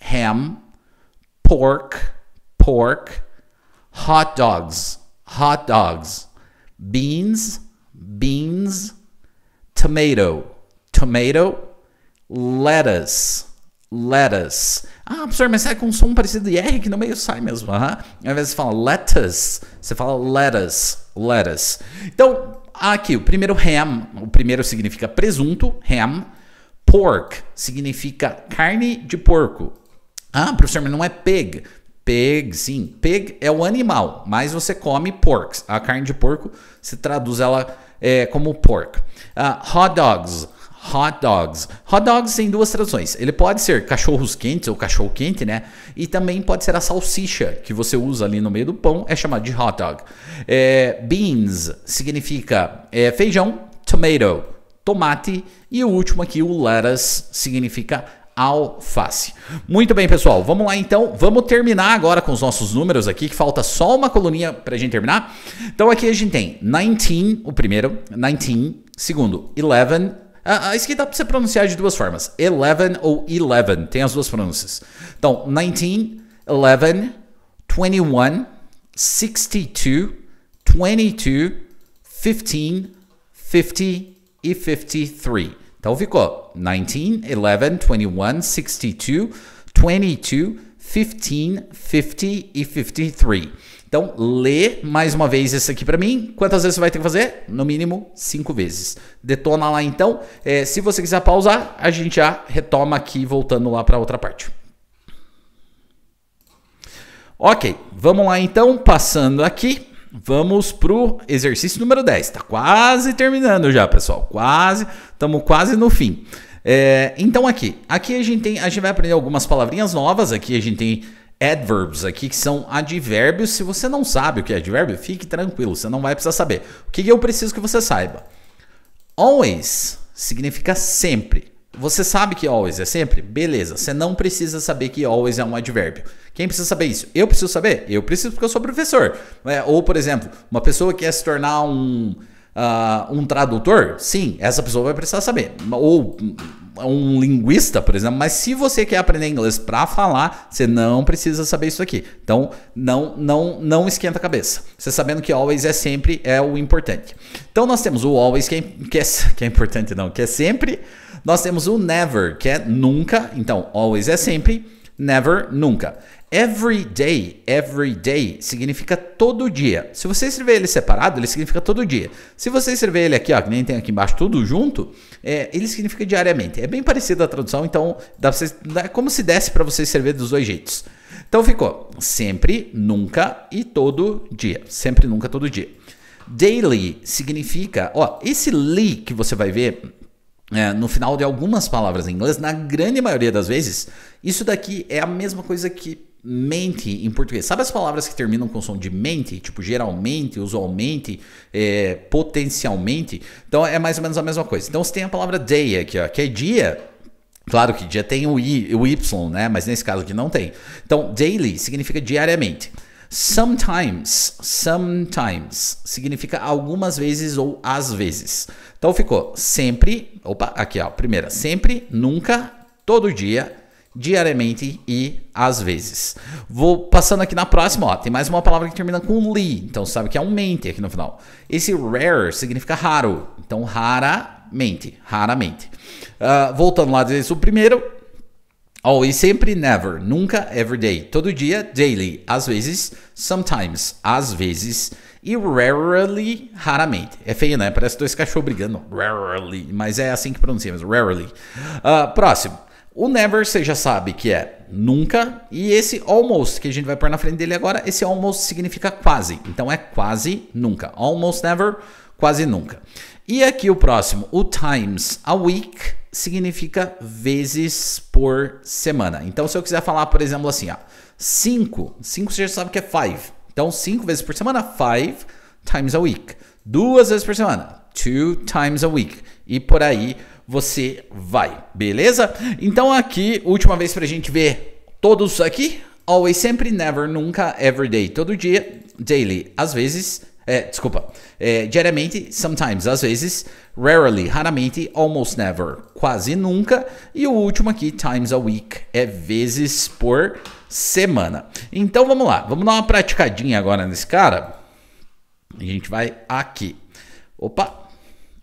ham, pork, pork, hot dogs, hot dogs, beans, beans, tomato, tomato, lettuce, lettuce. Ah, professor, mas sai é com um som parecido de R que no meio sai mesmo. Uhum. Às vezes você fala lettuce, você fala lettuce, lettuce. Então, aqui, o primeiro ham, o primeiro significa presunto, ham. Pork significa carne de porco. Ah, professor, mas não é pig. Pig, sim. Pig é o animal, mas você come porks. A carne de porco, se traduz ela é, como pork. Uh, ah, hot dogs. Hot dogs. Hot dogs tem duas traduções. Ele pode ser cachorros quentes ou cachorro quente, né? E também pode ser a salsicha que você usa ali no meio do pão, é chamado de hot dog. É, beans significa é, feijão, tomato, tomate. E o último aqui, o lettuce, significa alface. Muito bem, pessoal. Vamos lá então. Vamos terminar agora com os nossos números aqui, que falta só uma coluninha para a gente terminar. Então aqui a gente tem 19, o primeiro, 19, segundo, 11. Ah, ah, isso aqui dá para você pronunciar de duas formas. 11 ou 11, tem as duas pronúncias. Então, 19, 11, 21, 62, 22, 15, 50 e 53. Então ficou 19, 11, 21, 62, 22, 15, 50 e 53. Então, lê mais uma vez isso aqui para mim. Quantas vezes você vai ter que fazer? No mínimo, cinco vezes. Detona lá então. É, se você quiser pausar, a gente já retoma aqui, voltando lá para outra parte. Ok, vamos lá então, passando aqui. Vamos pro exercício número 10. Tá quase terminando já, pessoal. Quase, estamos quase no fim. É, então aqui, aqui a gente tem, a gente vai aprender algumas palavrinhas novas. Aqui a gente tem adverbs aqui que são advérbios. Se você não sabe o que é advérbio, fique tranquilo, você não vai precisar saber. O que eu preciso que você saiba? Always significa sempre. Você sabe que always é sempre? Beleza, você não precisa saber que always é um advérbio. Quem precisa saber isso? Eu preciso saber? Eu preciso porque eu sou professor. É, ou, por exemplo, uma pessoa que quer se tornar um, uh, um tradutor? Sim, essa pessoa vai precisar saber. Ou um linguista, por exemplo. Mas se você quer aprender inglês para falar, você não precisa saber isso aqui. Então, não, não, não esquenta a cabeça. Você sabendo que always é sempre é o importante. Então, nós temos o always que é, que é, que é importante, não, que é sempre nós temos o never, que é nunca. Então, always é sempre. Never, nunca. Every day, every day significa todo dia. Se você escrever ele separado, ele significa todo dia. Se você escrever ele aqui, ó, que nem tem aqui embaixo, tudo junto, é, ele significa diariamente. É bem parecido a tradução, então dá pra você, é como se desse para você escrever dos dois jeitos. Então ficou sempre, nunca e todo dia. Sempre, nunca, todo dia. Daily significa, ó, esse li que você vai ver é, no final de algumas palavras em inglês, na grande maioria das vezes, isso daqui é a mesma coisa que mente em português. Sabe as palavras que terminam com som de mente? Tipo, geralmente, usualmente, é, potencialmente. Então é mais ou menos a mesma coisa. Então você tem a palavra day aqui, ó, que é dia. Claro que dia tem o, I, o Y, né? Mas nesse caso aqui não tem. Então, daily significa diariamente. Sometimes, sometimes significa algumas vezes ou às vezes. Então ficou sempre, opa, aqui ó, primeira, sempre, nunca, todo dia, diariamente e às vezes. Vou passando aqui na próxima, ó, tem mais uma palavra que termina com li, então sabe que é um mente aqui no final. Esse rare significa raro, então raramente, raramente. Uh, voltando lá desde o primeiro, Always, oh, sempre, never, nunca, every day, todo dia, daily, às vezes, sometimes, às vezes, e rarely, raramente. É feio, né? Parece dois cachorros brigando. Rarely, mas é assim que pronunciamos, rarely. Uh, próximo. O never você já sabe que é nunca, e esse almost que a gente vai pôr na frente dele agora, esse almost significa quase, então é quase nunca. Almost never, quase nunca. E aqui o próximo, o times a week significa vezes por semana. Então, se eu quiser falar, por exemplo, assim, ó, 5, 5 você já sabe que é 5. Então, 5 vezes por semana, 5 times a week. Duas vezes por semana, 2 times a week. E por aí você vai, beleza? Então, aqui, última vez para a gente ver todos aqui. Always, sempre, never, nunca, every day, todo dia, daily, às vezes, é, desculpa. É, diariamente, sometimes, às vezes, rarely, raramente, almost never, quase nunca. E o último aqui, times a week, é vezes por semana. Então vamos lá, vamos dar uma praticadinha agora nesse cara. A gente vai aqui. Opa!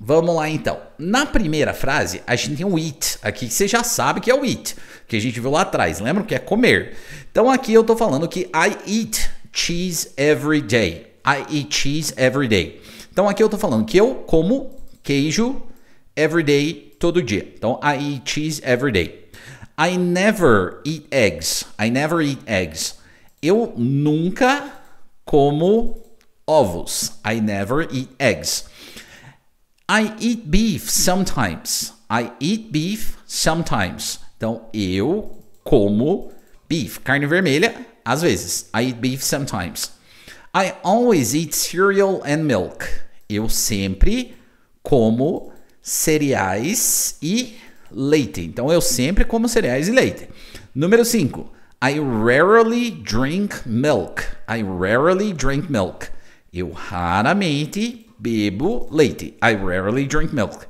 Vamos lá então. Na primeira frase, a gente tem o it aqui, que você já sabe que é o it, que a gente viu lá atrás, lembra? Que é comer. Então aqui eu tô falando que I eat cheese every day. I eat cheese every day. Então aqui eu estou falando que eu como queijo every day, todo dia. Então I eat cheese every day. I never eat eggs. I never eat eggs. Eu nunca como ovos. I never eat eggs. I eat beef sometimes. I eat beef sometimes. Então eu como beef, carne vermelha, às vezes. I eat beef sometimes. I always eat cereal and milk. Eu sempre como cereais e leite. Então eu sempre como cereais e leite. Número 5. I rarely drink milk. I rarely drink milk. Eu raramente bebo leite. I rarely drink milk.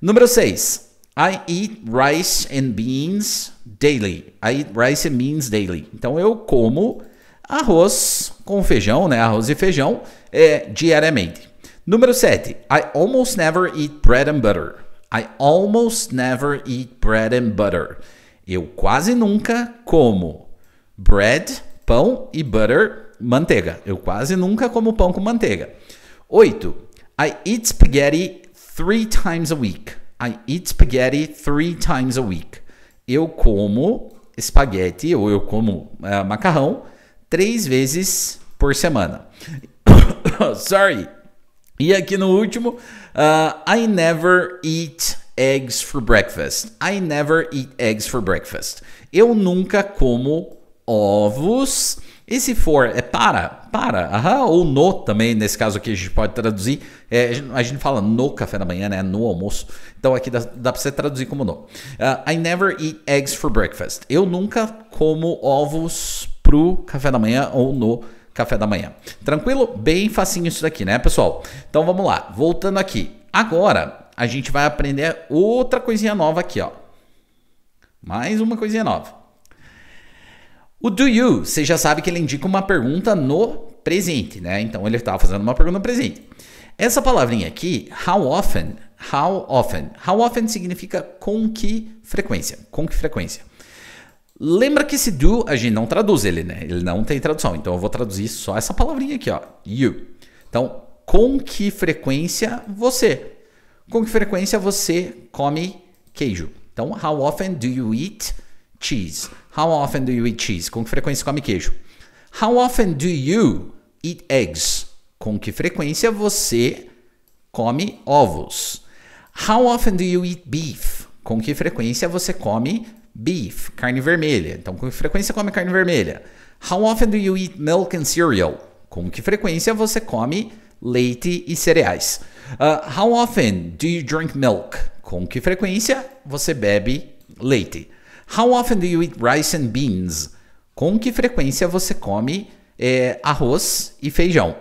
Número 6. I eat rice and beans daily. I eat rice and beans daily. Então eu como arroz com feijão, né? Arroz e feijão é, diariamente. Número 7. I almost never eat bread and butter. I almost never eat bread and butter. Eu quase nunca como bread, pão e butter, manteiga. Eu quase nunca como pão com manteiga. 8. I eat spaghetti three times a week. I eat spaghetti three times a week. Eu como espaguete ou eu como uh, macarrão três vezes por semana. Sorry. E aqui no último, uh, I never eat eggs for breakfast. I never eat eggs for breakfast. Eu nunca como ovos. E se for, é para, para, aham, ou no também, nesse caso aqui a gente pode traduzir, é, a gente fala no café da manhã, né, no almoço, então aqui dá, dá pra você traduzir como no. Uh, I never eat eggs for breakfast. Eu nunca como ovos pro café da manhã ou no café da manhã. Tranquilo? Bem facinho isso daqui, né, pessoal? Então vamos lá. Voltando aqui. Agora a gente vai aprender outra coisinha nova aqui, ó. Mais uma coisinha nova. O do you, você já sabe que ele indica uma pergunta no presente, né? Então ele estava tá fazendo uma pergunta no presente. Essa palavrinha aqui, how often, how often. How often significa com que frequência? Com que frequência? Lembra que esse do a gente não traduz ele, né? Ele não tem tradução. Então eu vou traduzir só essa palavrinha aqui, ó. You. Então, com que frequência você? Com que frequência você come queijo? Então, how often do you eat cheese? How often do you eat cheese? Com que frequência come queijo? How often do you eat eggs? Com que frequência você come ovos? How often do you eat beef? Com que frequência você come Beef, carne vermelha. Então, com que frequência come carne vermelha? How often do you eat milk and cereal? Com que frequência você come leite e cereais? Uh, how often do you drink milk? Com que frequência você bebe leite? How often do you eat rice and beans? Com que frequência você come é, arroz e feijão?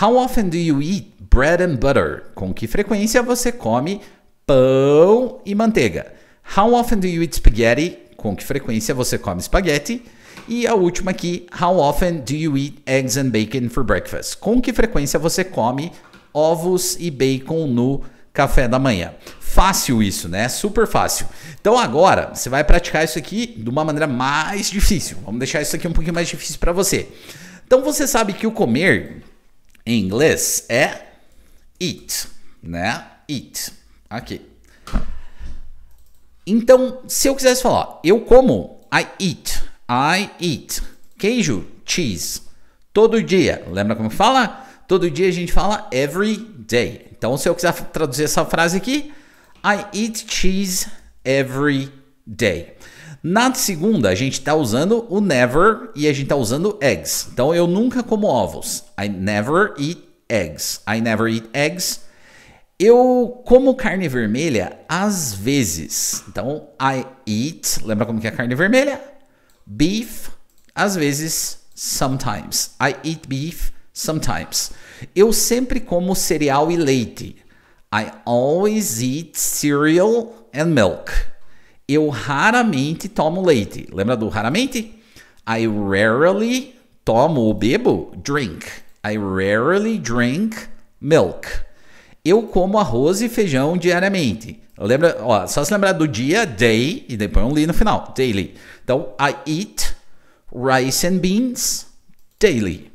How often do you eat bread and butter? Com que frequência você come pão e manteiga? How often do you eat spaghetti? Com que frequência você come espaguete? E a última aqui, how often do you eat eggs and bacon for breakfast? Com que frequência você come ovos e bacon no café da manhã? Fácil isso, né? Super fácil. Então agora você vai praticar isso aqui de uma maneira mais difícil. Vamos deixar isso aqui um pouquinho mais difícil para você. Então você sabe que o comer em inglês é eat, né? Eat. Aqui. Então, se eu quisesse falar, eu como, I eat, I eat, queijo, cheese, todo dia. Lembra como fala? Todo dia a gente fala every day. Então, se eu quiser traduzir essa frase aqui, I eat cheese every day. Na segunda, a gente está usando o never e a gente está usando eggs. Então, eu nunca como ovos. I never eat eggs. I never eat eggs. Eu como carne vermelha às vezes. Então, I eat, lembra como que é carne vermelha? Beef, às vezes, sometimes. I eat beef sometimes. Eu sempre como cereal e leite. I always eat cereal and milk. Eu raramente tomo leite. Lembra do raramente? I rarely tomo ou bebo drink. I rarely drink milk. Eu como arroz e feijão diariamente. Lembra, ó, só se lembrar do dia, day, e depois um li no final, daily. Então, I eat rice and beans daily.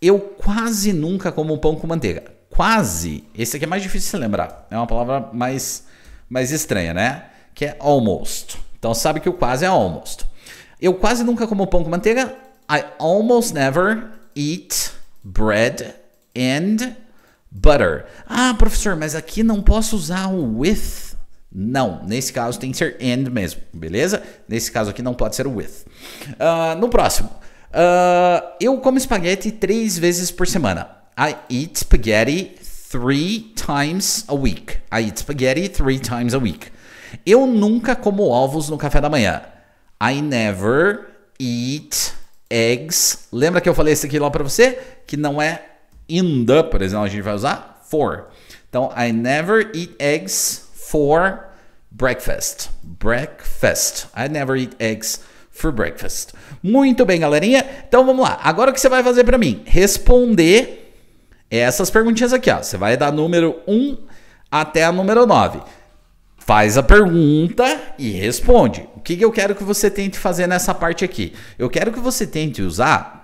Eu quase nunca como pão com manteiga. Quase. Esse aqui é mais difícil de se lembrar. É uma palavra mais, mais estranha, né? Que é almost. Então, sabe que o quase é almost. Eu quase nunca como pão com manteiga. I almost never eat bread and Butter. Ah, professor, mas aqui não posso usar o with. Não, nesse caso tem que ser and mesmo, beleza? Nesse caso aqui não pode ser o with. Uh, no próximo, uh, eu como espaguete três vezes por semana. I eat spaghetti three times a week. I eat spaghetti three times a week. Eu nunca como ovos no café da manhã. I never eat eggs. Lembra que eu falei isso aqui lá para você? Que não é in the, por exemplo, a gente vai usar for. Então, I never eat eggs for breakfast. Breakfast. I never eat eggs for breakfast. Muito bem, galerinha. Então, vamos lá. Agora o que você vai fazer para mim? Responder essas perguntinhas aqui, ó. Você vai dar número 1 até a número 9. Faz a pergunta e responde. O que, que eu quero que você tente fazer nessa parte aqui? Eu quero que você tente usar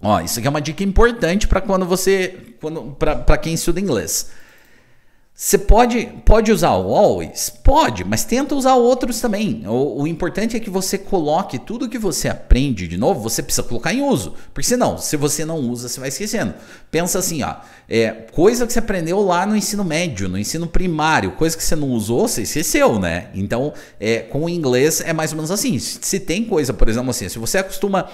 Ó, isso aqui é uma dica importante para quando você, quando para quem estuda inglês. Você pode, pode usar o always? Pode, mas tenta usar outros também. O, o, importante é que você coloque tudo que você aprende de novo, você precisa colocar em uso. Porque senão, se você não usa, você vai esquecendo. Pensa assim, ó, é, coisa que você aprendeu lá no ensino médio, no ensino primário, coisa que você não usou, você esqueceu, né? Então, é, com o inglês é mais ou menos assim. Se tem coisa, por exemplo, assim, se você acostuma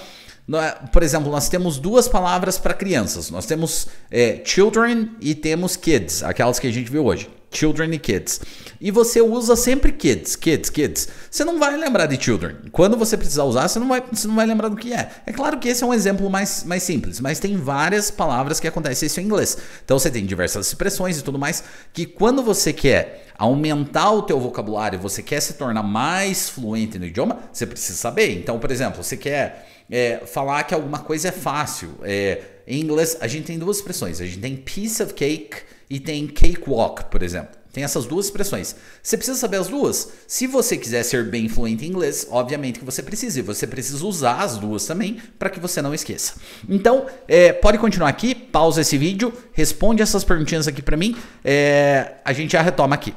por exemplo, nós temos duas palavras para crianças. Nós temos é, children e temos kids, aquelas que a gente viu hoje. Children e kids. E você usa sempre kids, kids, kids. Você não vai lembrar de children. Quando você precisar usar, você não vai, você não vai lembrar do que é. É claro que esse é um exemplo mais, mais simples, mas tem várias palavras que acontecem isso em inglês. Então você tem diversas expressões e tudo mais, que quando você quer aumentar o teu vocabulário, você quer se tornar mais fluente no idioma, você precisa saber. Então, por exemplo, você quer é, falar que alguma coisa é fácil. É, em inglês, a gente tem duas expressões. A gente tem piece of cake e tem cakewalk, por exemplo. Tem essas duas expressões. Você precisa saber as duas? Se você quiser ser bem fluente em inglês, obviamente que você precisa. E você precisa usar as duas também para que você não esqueça. Então, é, pode continuar aqui, pausa esse vídeo, responde essas perguntinhas aqui para mim. É, a gente já retoma aqui.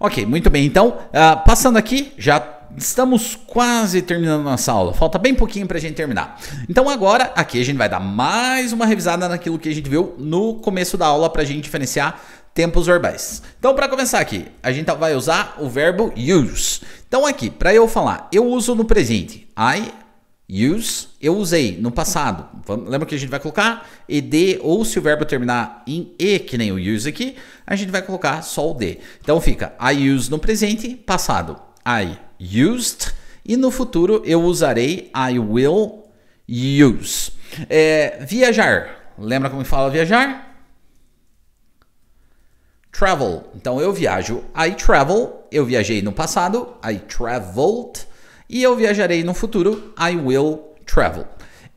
Ok, muito bem. Então, uh, passando aqui, já estamos quase terminando nossa aula. Falta bem pouquinho para a gente terminar. Então agora aqui a gente vai dar mais uma revisada naquilo que a gente viu no começo da aula para a gente diferenciar tempos verbais. Então para começar aqui, a gente vai usar o verbo use. Então aqui, para eu falar, eu uso no presente. I use, eu usei no passado. Lembra que a gente vai colocar ed ou se o verbo terminar em e, que nem o use aqui, a gente vai colocar só o d. Então fica I use no presente, passado. I used e no futuro eu usarei I will use. É, viajar. Lembra como fala viajar? Travel. Então eu viajo. I travel. Eu viajei no passado. I traveled. E eu viajarei no futuro. I will travel.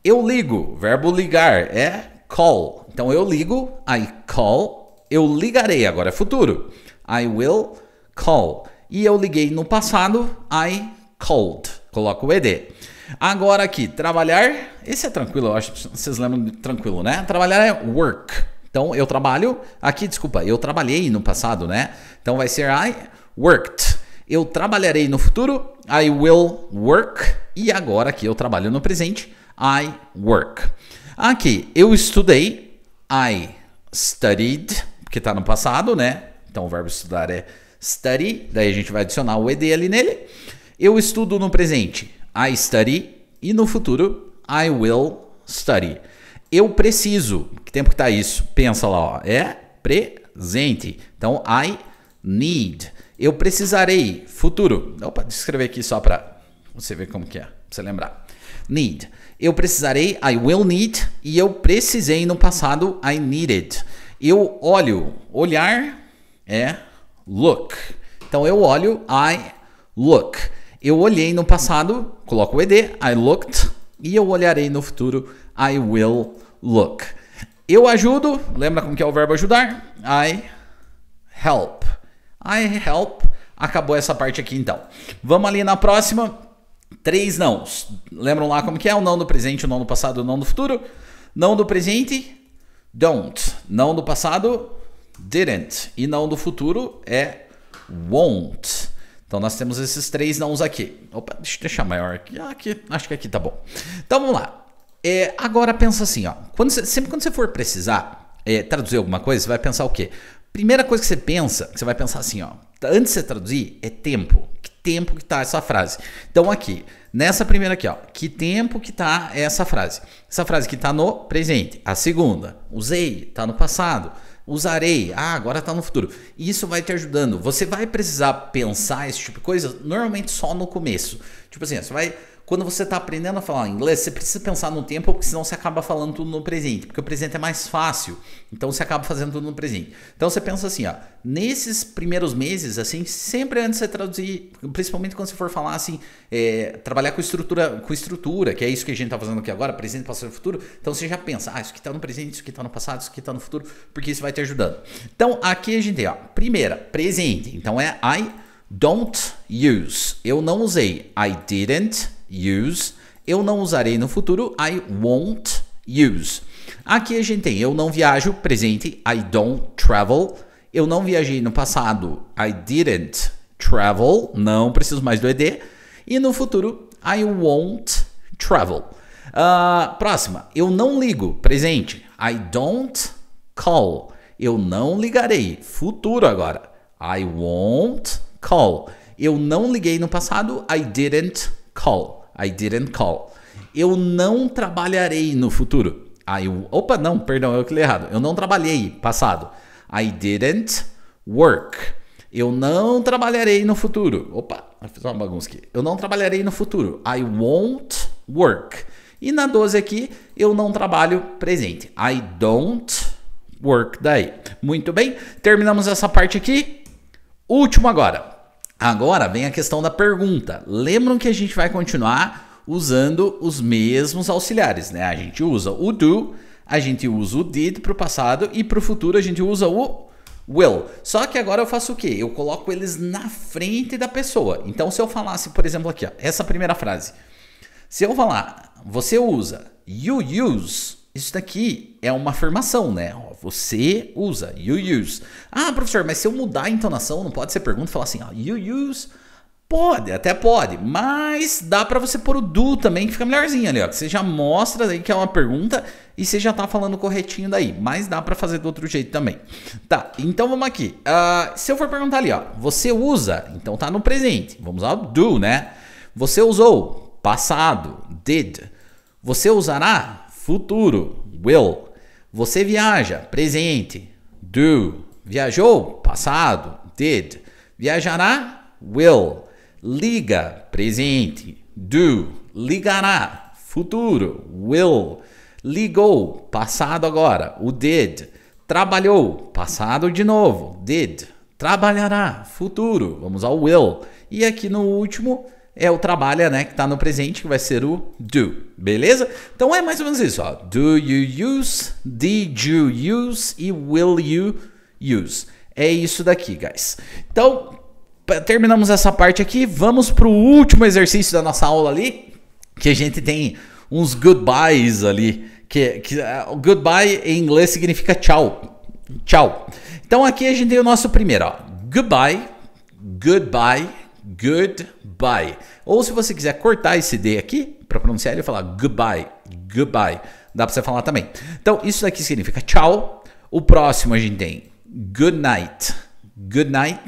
Eu ligo. Verbo ligar é call. Então eu ligo. I call. Eu ligarei. Agora é futuro. I will call. E eu liguei no passado, I called. Coloco o ED. Agora aqui, trabalhar. Esse é tranquilo, eu acho. Vocês lembram tranquilo, né? Trabalhar é work. Então eu trabalho. Aqui, desculpa, eu trabalhei no passado, né? Então vai ser I worked. Eu trabalharei no futuro. I will work. E agora aqui eu trabalho no presente. I work. Aqui, eu estudei. I studied, que está no passado, né? Então o verbo estudar é study, daí a gente vai adicionar o ed ali nele. Eu estudo no presente, I study, e no futuro, I will study. Eu preciso, que tempo que tá isso? Pensa lá, ó, é presente. Então, I need. Eu precisarei, futuro. Opa, deixa escrever aqui só para você ver como que é, pra você lembrar. Need. Eu precisarei, I will need. E eu precisei no passado, I needed. Eu olho, olhar é look. Então eu olho, I look. Eu olhei no passado, coloco o ED, I looked, e eu olharei no futuro, I will look. Eu ajudo, lembra como que é o verbo ajudar? I help. I help. Acabou essa parte aqui então. Vamos ali na próxima. Três nãos. Lembram lá como que é? O não do presente, o não do passado, o não do futuro. Não do presente, don't. Não do passado, didn't. E não do futuro é won't. Então nós temos esses três nãos aqui. Opa, deixa eu deixar maior aqui. Ah, aqui. Acho que aqui tá bom. Então vamos lá. É, agora pensa assim, ó. Quando você, sempre quando você for precisar é, traduzir alguma coisa, você vai pensar o quê? Primeira coisa que você pensa, que você vai pensar assim, ó. Antes de você traduzir, é tempo. Que tempo que tá essa frase? Então aqui, nessa primeira aqui, ó. Que tempo que tá essa frase? Essa frase que tá no presente. A segunda, usei, tá no passado usarei, ah, agora está no futuro. Isso vai te ajudando. Você vai precisar pensar esse tipo de coisa normalmente só no começo. Tipo assim, você vai quando você está aprendendo a falar inglês, você precisa pensar no tempo, porque senão você acaba falando tudo no presente, porque o presente é mais fácil. Então você acaba fazendo tudo no presente. Então você pensa assim, ó, nesses primeiros meses, assim, sempre antes de você traduzir, principalmente quando você for falar assim, é, trabalhar com estrutura, com estrutura, que é isso que a gente está fazendo aqui agora, presente, passado e futuro. Então você já pensa, ah, isso aqui está no presente, isso aqui está no passado, isso aqui está no futuro, porque isso vai te ajudando. Então aqui a gente tem, ó, primeira, presente. Então é I don't use. Eu não usei. I didn't use. Eu não usarei no futuro. I won't use. Aqui a gente tem eu não viajo, presente. I don't travel. Eu não viajei no passado. I didn't travel. Não preciso mais do ED. E no futuro, I won't travel. Uh, próxima. Eu não ligo. Presente. I don't call. Eu não ligarei. Futuro agora. I won't call. Eu não liguei no passado. I didn't call. I didn't call. Eu não trabalharei no futuro. Aí ah, eu, opa, não, perdão, eu que li errado. Eu não trabalhei, passado. I didn't work. Eu não trabalharei no futuro. Opa, fiz uma bagunça aqui. Eu não trabalharei no futuro. I won't work. E na 12 aqui, eu não trabalho presente. I don't work daí. Muito bem, terminamos essa parte aqui. Último agora. Agora vem a questão da pergunta. Lembram que a gente vai continuar usando os mesmos auxiliares, né? A gente usa o do, a gente usa o did para o passado e para o futuro a gente usa o will. Só que agora eu faço o quê? Eu coloco eles na frente da pessoa. Então se eu falasse, por exemplo, aqui, ó, essa primeira frase. Se eu falar, você usa, you use, isso daqui é uma afirmação, né? Você usa, you use. Ah, professor, mas se eu mudar a entonação, não pode ser pergunta e falar assim, ah, you use? Pode, até pode, mas dá para você pôr o do também, que fica melhorzinho ali, ó. Que você já mostra aí que é uma pergunta e você já tá falando corretinho daí, mas dá para fazer do outro jeito também. Tá, então vamos aqui. Uh, se eu for perguntar ali, ó, você usa, então tá no presente. Vamos ao do, né? Você usou, passado, did. Você usará, futuro, will. Você viaja, presente. Do. Viajou, passado. Did. Viajará, will. Liga, presente. Do. Ligará, futuro. Will. Ligou, passado agora. O did. Trabalhou, passado de novo. Did. Trabalhará, futuro. Vamos ao will. E aqui no último é o trabalha, é, né, que está no presente, que vai ser o do, beleza? Então é mais ou menos isso, ó. Do you use, did you use e will you use. É isso daqui, guys. Então, terminamos essa parte aqui, vamos para o último exercício da nossa aula ali, que a gente tem uns goodbyes ali, que, que uh, goodbye em inglês significa tchau. Tchau. Então aqui a gente tem o nosso primeiro, ó. Goodbye, goodbye, goodbye. Ou se você quiser cortar esse D aqui para pronunciar ele falar goodbye, goodbye. Dá para você falar também. Então, isso daqui significa tchau. O próximo a gente tem good night. Good night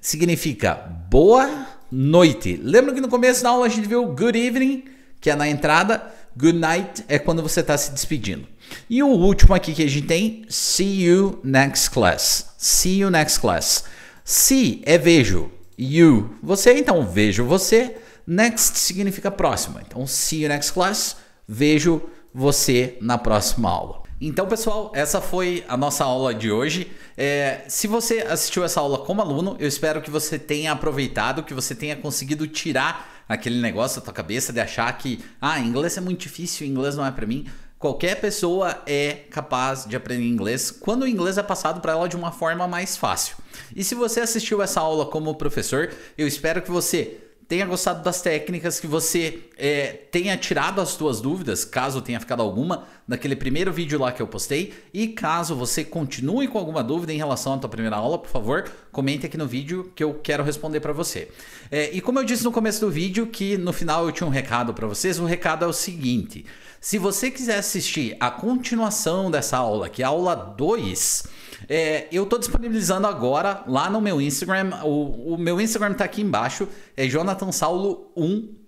significa boa noite. Lembra que no começo da aula a gente viu good evening, que é na entrada. Good night é quando você está se despedindo. E o último aqui que a gente tem, see you next class. See you next class. See é vejo you. Você, então, vejo você. Next significa próxima. Então, see you next class. Vejo você na próxima aula. Então, pessoal, essa foi a nossa aula de hoje. É, se você assistiu essa aula como aluno, eu espero que você tenha aproveitado, que você tenha conseguido tirar aquele negócio da tua cabeça de achar que, ah, inglês é muito difícil, inglês não é para mim. Qualquer pessoa é capaz de aprender inglês quando o inglês é passado para ela de uma forma mais fácil. E se você assistiu essa aula como professor, eu espero que você tenha gostado das técnicas, que você é, tenha tirado as tuas dúvidas, caso tenha ficado alguma, naquele primeiro vídeo lá que eu postei. E caso você continue com alguma dúvida em relação à tua primeira aula, por favor, comente aqui no vídeo que eu quero responder para você. É, e como eu disse no começo do vídeo, que no final eu tinha um recado para vocês, o recado é o seguinte: se você quiser assistir a continuação dessa aula, que é a aula 2, é, eu estou disponibilizando agora lá no meu Instagram. O, o meu Instagram está aqui embaixo, é Jonathan Saulo 1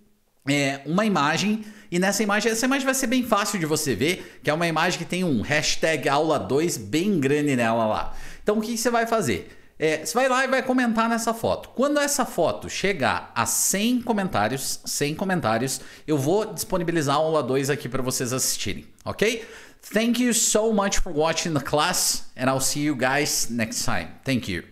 é, uma imagem e nessa imagem, essa imagem vai ser bem fácil de você ver, que é uma imagem que tem um hashtag aula2 bem grande nela lá. Então o que você vai fazer? É, você vai lá e vai comentar nessa foto. Quando essa foto chegar a 100 comentários, 100 comentários, eu vou disponibilizar a aula 2 aqui para vocês assistirem, ok? Thank you so much for watching the class and I'll see you guys next time. Thank you.